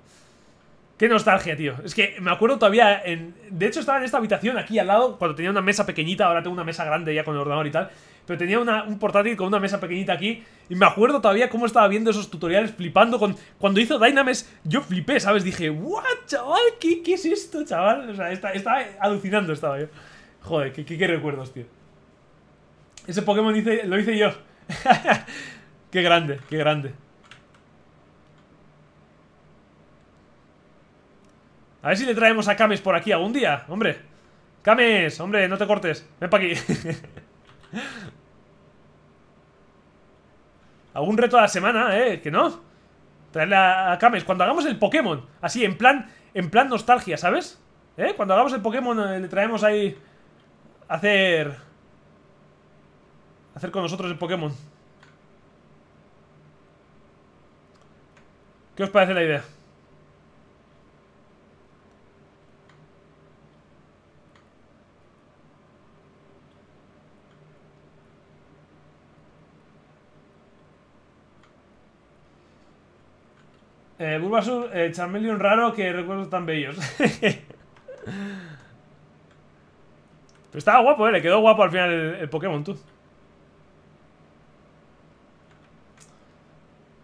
Qué nostalgia, tío. Es que me acuerdo todavía en... De hecho, estaba en esta habitación aquí al lado, cuando tenía una mesa pequeñita, ahora tengo una mesa grande ya con el ordenador y tal pero tenía un portátil con una mesa pequeñita aquí. Y me acuerdo todavía cómo estaba viendo esos tutoriales flipando con... Cuando hizo Dynames, yo flipé, ¿sabes? Dije, ¿what, chaval? ¿Qué, es esto, chaval? O sea, estaba, alucinando, estaba yo. Joder, qué, recuerdos, tío. Ese Pokémon dice lo hice yo. *laughs* qué grande, qué grande. A ver si le traemos a Kames por aquí algún día, hombre. Kames, hombre, no te cortes. Ven para aquí. *laughs* Algún reto a la semana, ¿eh? Que no. Traerle a Kames. Cuando hagamos el Pokémon. Así, en plan, en plan nostalgia, ¿sabes? ¿Eh? Cuando hagamos el Pokémon eh, le traemos ahí... Hacer... Hacer con nosotros el Pokémon. ¿Qué os parece la idea? Eh, Bulbasur, eh, Charmeleon raro, que recuerdos tan bellos. *laughs* Pero estaba guapo, ¿eh? Le quedó guapo al final el, Pokémon, tú.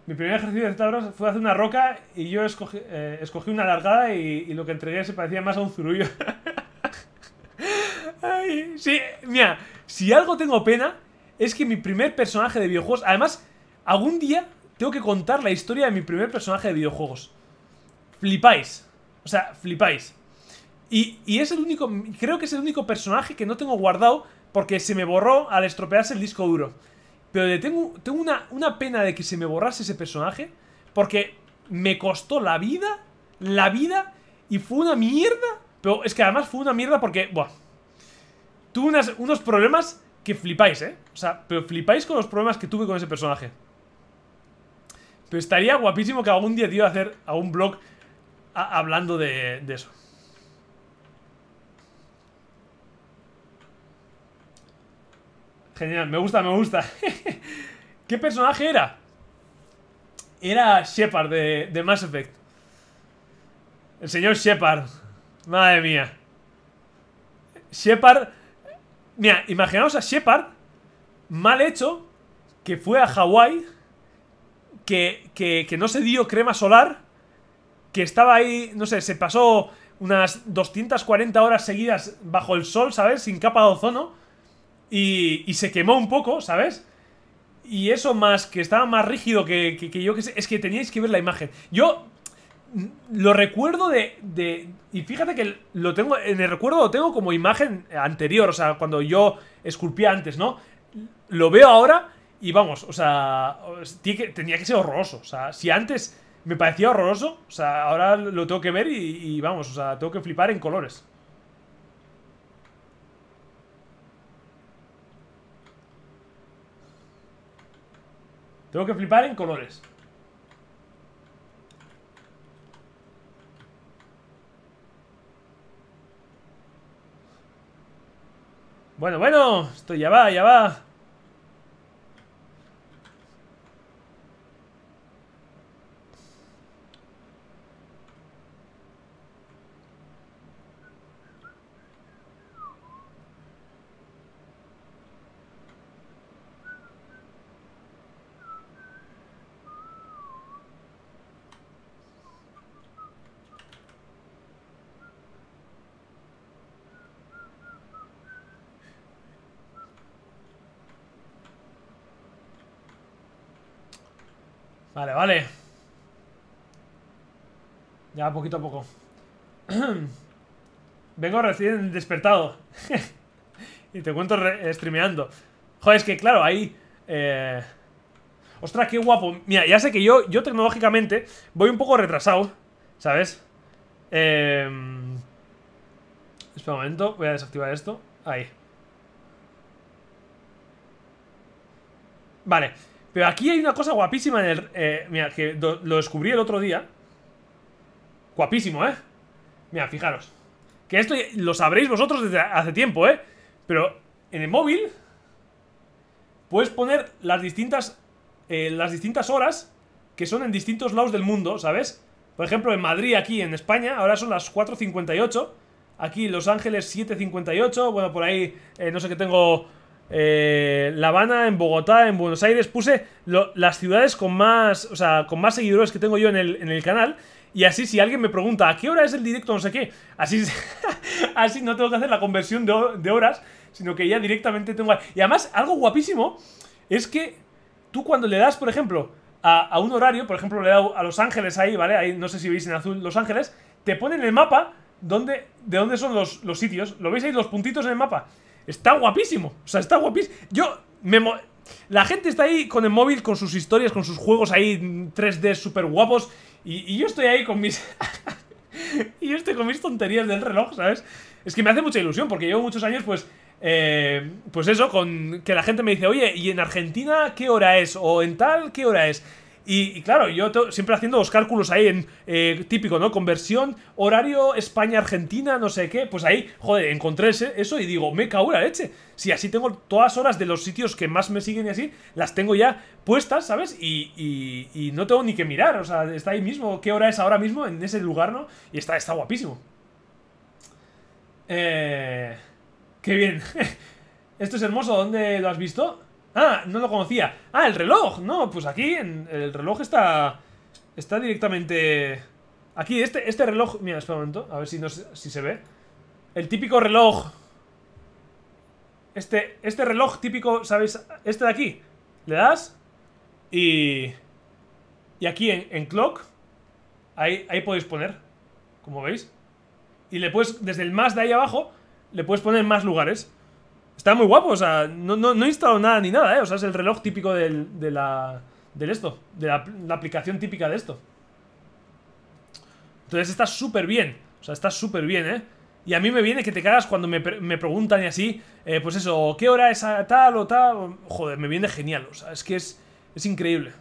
Mi primer ejercicio de Tabros fue hacer una roca y yo escogí, eh, una largada y, lo que entregué se parecía más a un zurullo. *laughs* sí, mira, si algo tengo pena es que mi primer personaje de videojuegos, además, algún día tengo que contar la historia de mi primer personaje de videojuegos. Flipáis. O sea, flipáis. Y, es el único, creo que es el único personaje que no tengo guardado porque se me borró al estropearse el disco duro. Pero tengo, tengo una, una pena de que se me borrase ese personaje porque me costó la vida, la vida, y fue una mierda. Pero es que además fue una mierda porque, buah, tuve unos problemas que flipáis, ¿eh? O sea, pero flipáis con los problemas que tuve con ese personaje. Pero estaría guapísimo que algún día, tío, hacer algún blog hablando de, eso. Genial, me gusta, me gusta. *laughs* ¿Qué personaje era? Era Shepard de, de Mass Effect. El señor Shepard. Madre mía. Shepard. Mira, imaginaos a Shepard mal hecho que fue a Hawái que, que, no se dio crema solar, que estaba ahí, no sé, se pasó unas 240 horas seguidas bajo el sol, ¿sabes? Sin capa de ozono. Y, y se quemó un poco, ¿sabes? Y eso más, que estaba más rígido que, yo que sé. Es que teníais que ver la imagen. Yo lo recuerdo de, Y fíjate que lo tengo. En el recuerdo lo tengo como imagen anterior. O sea, cuando yo esculpía antes, ¿no? Lo veo ahora y vamos, o sea, tenía que ser horroroso. O sea, si antes me parecía horroroso, o sea, ahora lo tengo que ver y, vamos, o sea, tengo que flipar en colores. Tengo que flipar en colores. Bueno, bueno, esto ya va, ya va. Vale, Ya poquito a poco. *clears throat* Vengo recién despertado. *laughs* y te cuento eh, streameando. Joder, es que claro, ahí... Eh... Ostras, qué guapo. Mira, ya sé que yo, yo tecnológicamente voy un poco retrasado, ¿sabes? Eh... Espera un momento, voy a desactivar esto. Ahí. Vale. Pero aquí hay una cosa guapísima en el... Eh, mira, que lo descubrí el otro día. Guapísimo, ¿eh? Mira, fijaros. Que esto lo sabréis vosotros desde hace tiempo, ¿eh? Pero en el móvil puedes poner las distintas, eh, las distintas horas que son en distintos lados del mundo, ¿sabes? Por ejemplo, en Madrid, aquí en España, ahora son las 4.58. Aquí Los Ángeles, 7.58. Bueno, por ahí, eh, no sé qué tengo eh, La Habana, en Bogotá, en Buenos Aires, puse las ciudades con más, o sea, con más seguidores que tengo yo en el, canal. Y así si alguien me pregunta, ¿a qué hora es el directo? No sé qué. Así, *laughs* así no tengo que hacer la conversión de, horas, sino que ya directamente tengo... Y además, algo guapísimo es que tú cuando le das, por ejemplo, a, un horario, por ejemplo, le he dado a Los Ángeles ahí, ¿vale? Ahí no sé si veis en azul Los Ángeles, te ponen el mapa de dónde son los, los sitios. ¿Lo veis ahí los puntitos en el mapa? Está guapísimo. O sea, está guapísimo. Yo me... La gente está ahí con el móvil, con sus historias, con sus juegos ahí 3D súper guapos. Y, yo estoy ahí con mis... *laughs* y yo estoy con mis tonterías del reloj, ¿sabes? Es que me hace mucha ilusión porque llevo muchos años pues... Eh, pues eso, con que la gente me dice, oye, ¿y en Argentina qué hora es? ¿O en tal qué hora es? Y, claro, yo siempre haciendo los cálculos ahí en eh, típico, ¿no? Conversión, horario España-Argentina, no sé qué. Pues ahí, joder, encontré eso y digo, me cago la leche. Si así tengo todas horas de los sitios que más me siguen y así, las tengo ya puestas, ¿sabes? Y, no tengo ni que mirar, o sea, está ahí mismo, qué hora es ahora mismo en ese lugar, ¿no? Y está, está guapísimo. Eh... Qué bien. *laughs* Esto es hermoso, ¿dónde lo has visto? Ah, no lo conocía. Ah, el reloj. No, pues aquí el reloj está... Está directamente... Aquí, este, este reloj... Mira, espera un momento. A ver si, si se ve. El típico reloj... Este, este reloj típico, ¿sabéis? Este de aquí. Le das... Y... Y aquí en, clock... Ahí, ahí podéis poner. Como veis. Y le puedes... Desde el más de ahí abajo... Le puedes poner más lugares. Está muy guapo, o sea, no, no, he instalado nada ni nada, ¿eh? O sea, es el reloj típico de la... Del esto, de la, aplicación típica de esto. Entonces está súper bien, o sea, está súper bien, ¿eh? Y a mí me viene que te cagas cuando me, preguntan y así, eh, pues eso, ¿qué hora es tal o tal? Joder, me viene genial, o sea, es que es, es increíble.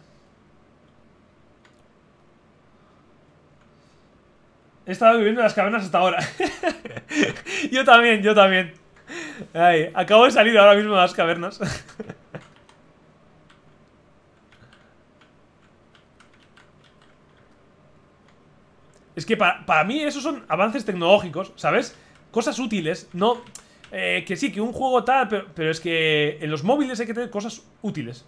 He estado viviendo las cavernas hasta ahora. *laughs* yo también, yo también acabo de salir ahora mismo de las cavernas. Es que para, para, mí esos son avances tecnológicos, ¿sabes? Cosas útiles, no... Eh, que sí, que un juego tal, pero, es que en los móviles hay que tener cosas útiles.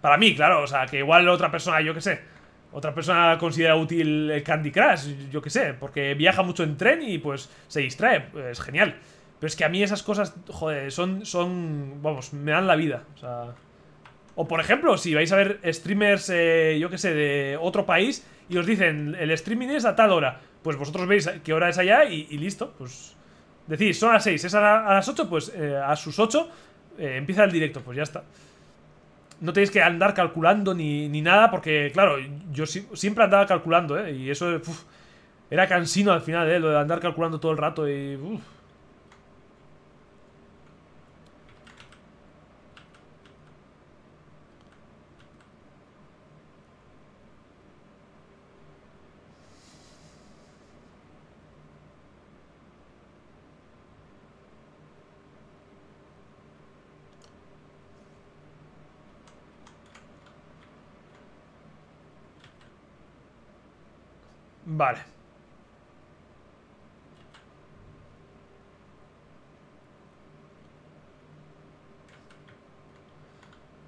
Para mí, claro, o sea, que igual otra persona, yo que sé, otra persona considera útil Candy Crush, yo que sé, porque viaja mucho en tren y pues se distrae, es genial. Pero es que a mí esas cosas, joder, son, son, vamos, me dan la vida. O sea... O por ejemplo, si vais a ver streamers, eh, yo qué sé, de otro país y os dicen, el streaming es a tal hora, pues vosotros veis qué hora es allá y, listo, pues decís, son a las 6, es a, las 8, pues eh, a sus 8 eh, empieza el directo, pues ya está. No tenéis que andar calculando ni, nada, porque claro, yo siempre andaba calculando, ¿eh? Y eso era cansino al final, ¿eh? Lo de andar calculando todo el rato y... Vale.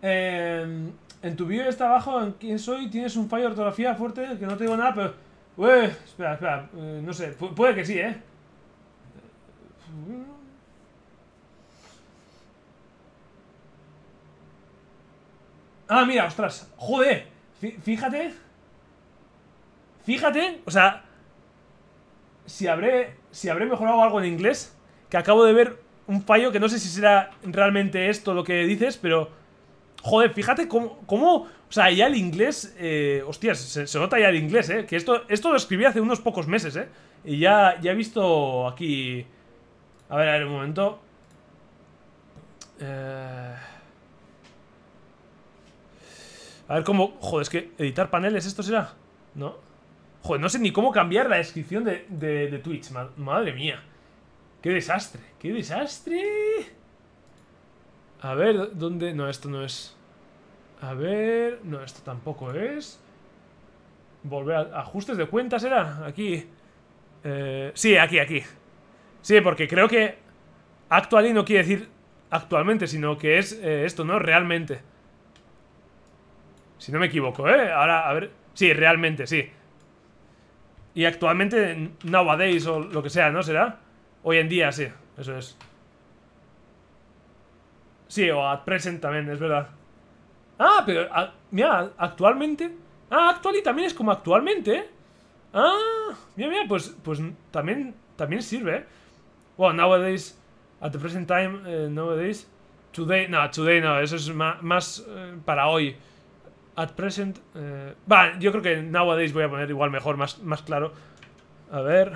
Em, en tu bio está abajo, en quién soy, tienes un fallo de ortografía fuerte, que no te digo nada, pero... espera, espera, eh, no sé, puede que sí, ¿eh? Ah, mira, ostras, joder, fíjate... Fíjate, o sea, si habré, si habré mejorado algo en inglés, que acabo de ver un fallo que no sé si será realmente esto lo que dices, pero... Joder, fíjate cómo... cómo o sea, ya el inglés... Eh, hostias, se, nota ya el inglés, ¿eh? Que esto, esto lo escribí hace unos pocos meses, ¿eh? Y ya, ya he visto aquí... A ver, a ver, un momento. Eh... A ver cómo... Joder, es que editar paneles, ¿esto será? ¿No? no sé ni cómo cambiar la descripción de, Twitch. Madre mía. ¡Qué desastre! ¡Qué desastre! A ver, ¿dónde? No, esto no es... A ver... No, esto tampoco es... Volver a... ¿Ajustes de cuentas era? Aquí. Eh, sí, aquí, aquí. Sí, porque creo que... y no quiere decir actualmente, sino que es eh, esto, ¿no? Realmente. Si no me equivoco, ¿eh? Ahora, a ver... Sí, realmente, sí. Y actualmente, nowadays o lo que sea, ¿no? ¿Será? Hoy en día, sí. Eso es. Sí, o at present también, es verdad. Ah, pero... mira, actualmente... Ah, actually también es como actualmente, ¿eh? Ah, mira, mira, pues, pues también, también sirve. Well, ¿eh? nowadays, at the present time, eh, nowadays, today, no, today no, eso es más, eh, para hoy. At present... va, yo creo que nowadays voy a poner igual mejor, más, más claro. A ver...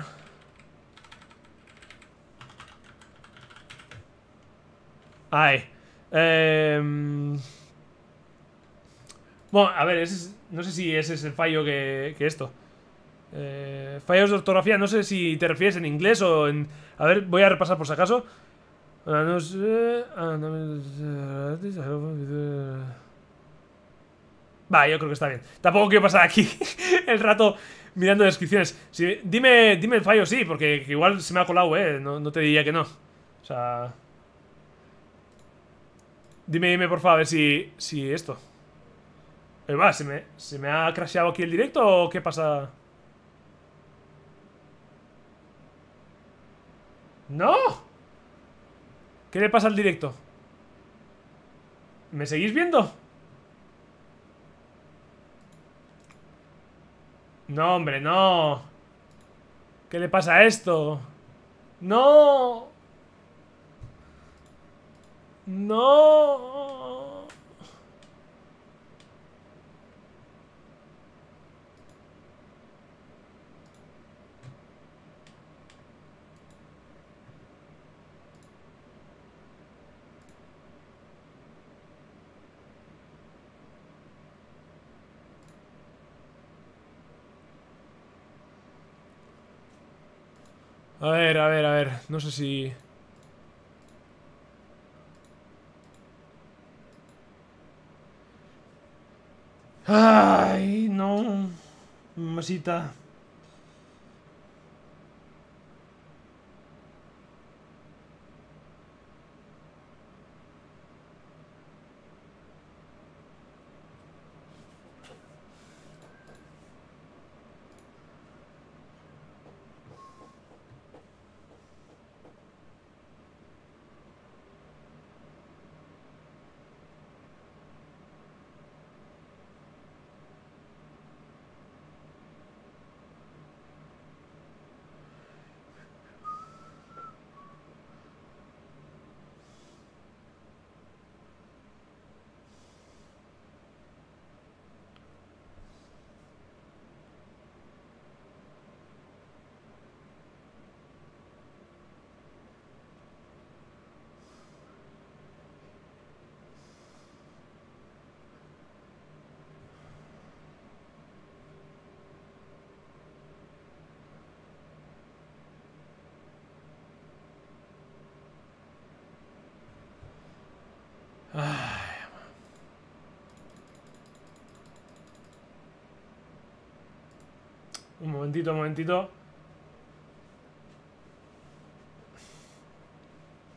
Ay. bueno, a ver, no sé si ese es el fallo que, esto. fallos de ortografía, no sé si te refieres en inglés o en... A ver, voy a repasar por si acaso. No sé... Va, yo creo que está bien. Tampoco quiero pasar aquí *laughs* el rato mirando descripciones. Si, dime, dime el fallo, sí, porque igual se me ha colado, ¿eh? No, te diría que no. O sea... Dime, dime, por favor, a ver si, si esto... va, ¿se me, ¿se me ha crasheado aquí el directo o qué pasa? ¡No! ¿Qué le pasa al directo? ¿Me seguís viendo? No, hombre, no. ¿Qué le pasa a esto? ¡No! ¡No! A ver, a ver, a ver. No sé si... Ay, no. Masita. Un momentito, un momentito.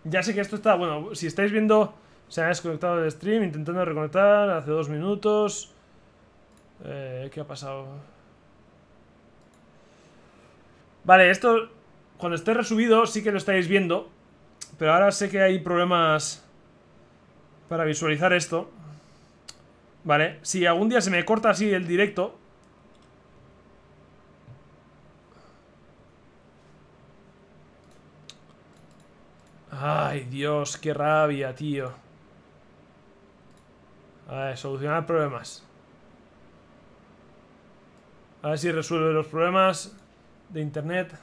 Ya sé que esto está... Bueno, si estáis viendo... Se ha desconectado el stream, intentando reconectar hace dos minutos. Eh, ¿Qué ha pasado? Vale, esto... Cuando esté resubido sí que lo estáis viendo. Pero ahora sé que hay problemas para visualizar esto Vale, si algún día se me corta así el directo Ay, Dios, qué rabia, tío A ver, solucionar problemas A ver si resuelve los problemas de internet.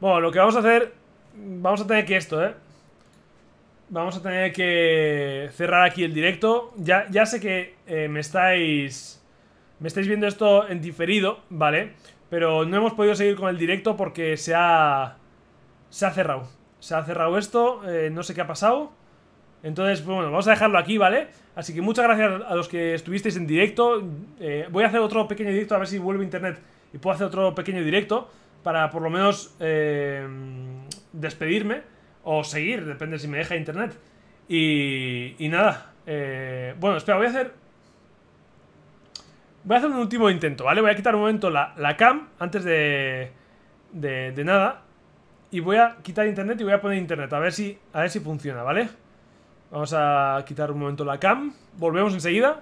Bueno, lo que vamos a hacer... Vamos a tener que esto, ¿eh? Vamos a tener que cerrar aquí el directo. Ya, ya sé que eh, me estáis... Me estáis viendo esto en diferido, ¿vale? Pero no hemos podido seguir con el directo porque se ha... Se ha cerrado. Se ha cerrado esto, eh, no sé qué ha pasado. Entonces, bueno, vamos a dejarlo aquí, ¿vale? Así que muchas gracias a los que estuvisteis en directo. Eh, voy a hacer otro pequeño directo, a ver si vuelve internet y puedo hacer otro pequeño directo para por lo menos eh, despedirme o seguir, depende si me deja internet. Y, nada, eh, bueno, espera, voy a hacer... Voy a hacer un último intento, ¿vale? Voy a quitar un momento la, cam antes de, de, de, nada. Y voy a quitar internet y voy a poner internet, a ver si, a ver si funciona, ¿vale? Vamos a quitar un momento la cam. Volvemos enseguida.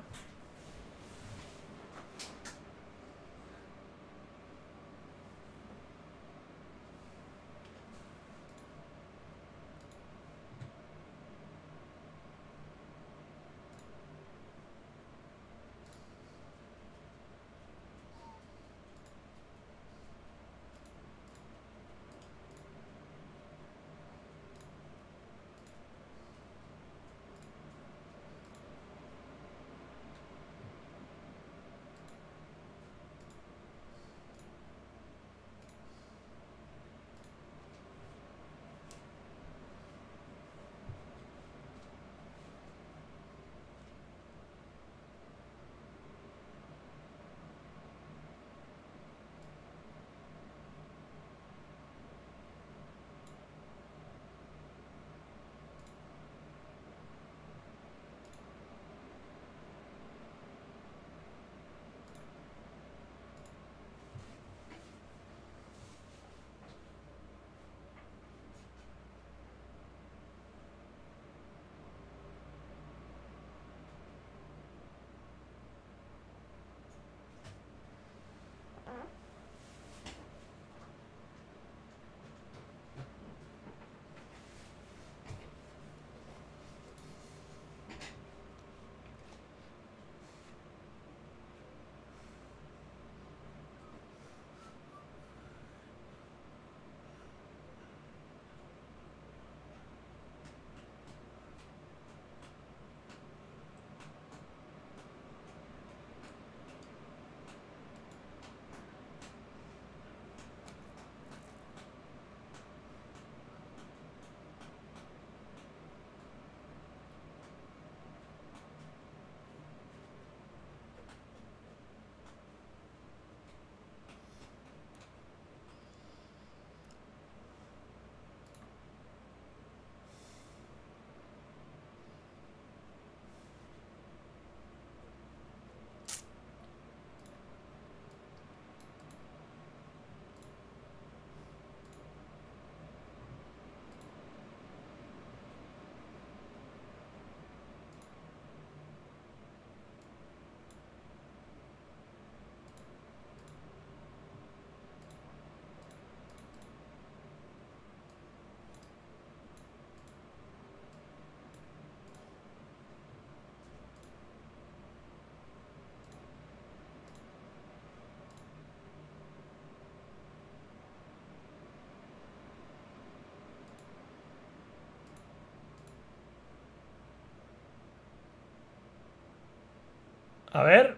A ver,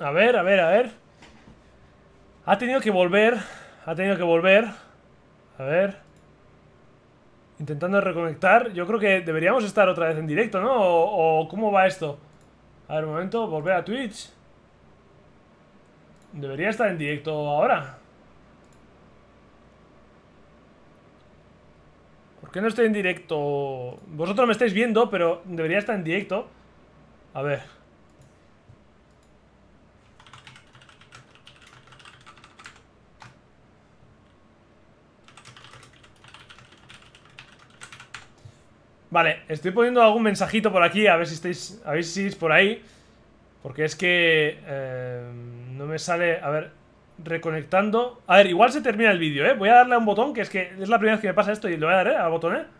a ver, a ver, a ver. Ha tenido que volver. Ha tenido que volver. A ver. Intentando reconectar. Yo creo que deberíamos estar otra vez en directo, ¿no? O, ¿cómo va esto? A ver, un momento. Volver a Twitch. Debería estar en directo ahora. ¿Por qué no estoy en directo? Vosotros me estáis viendo, pero debería estar en directo. A ver. Vale, estoy poniendo algún mensajito por aquí, a ver si estáis, a ver si es por ahí. Porque es que eh, no me sale, a ver, reconectando. A ver, igual se termina el vídeo, ¿eh? Voy a darle a un botón, que es que es la primera vez que me pasa esto y le voy a dar ¿eh? al botón, ¿eh?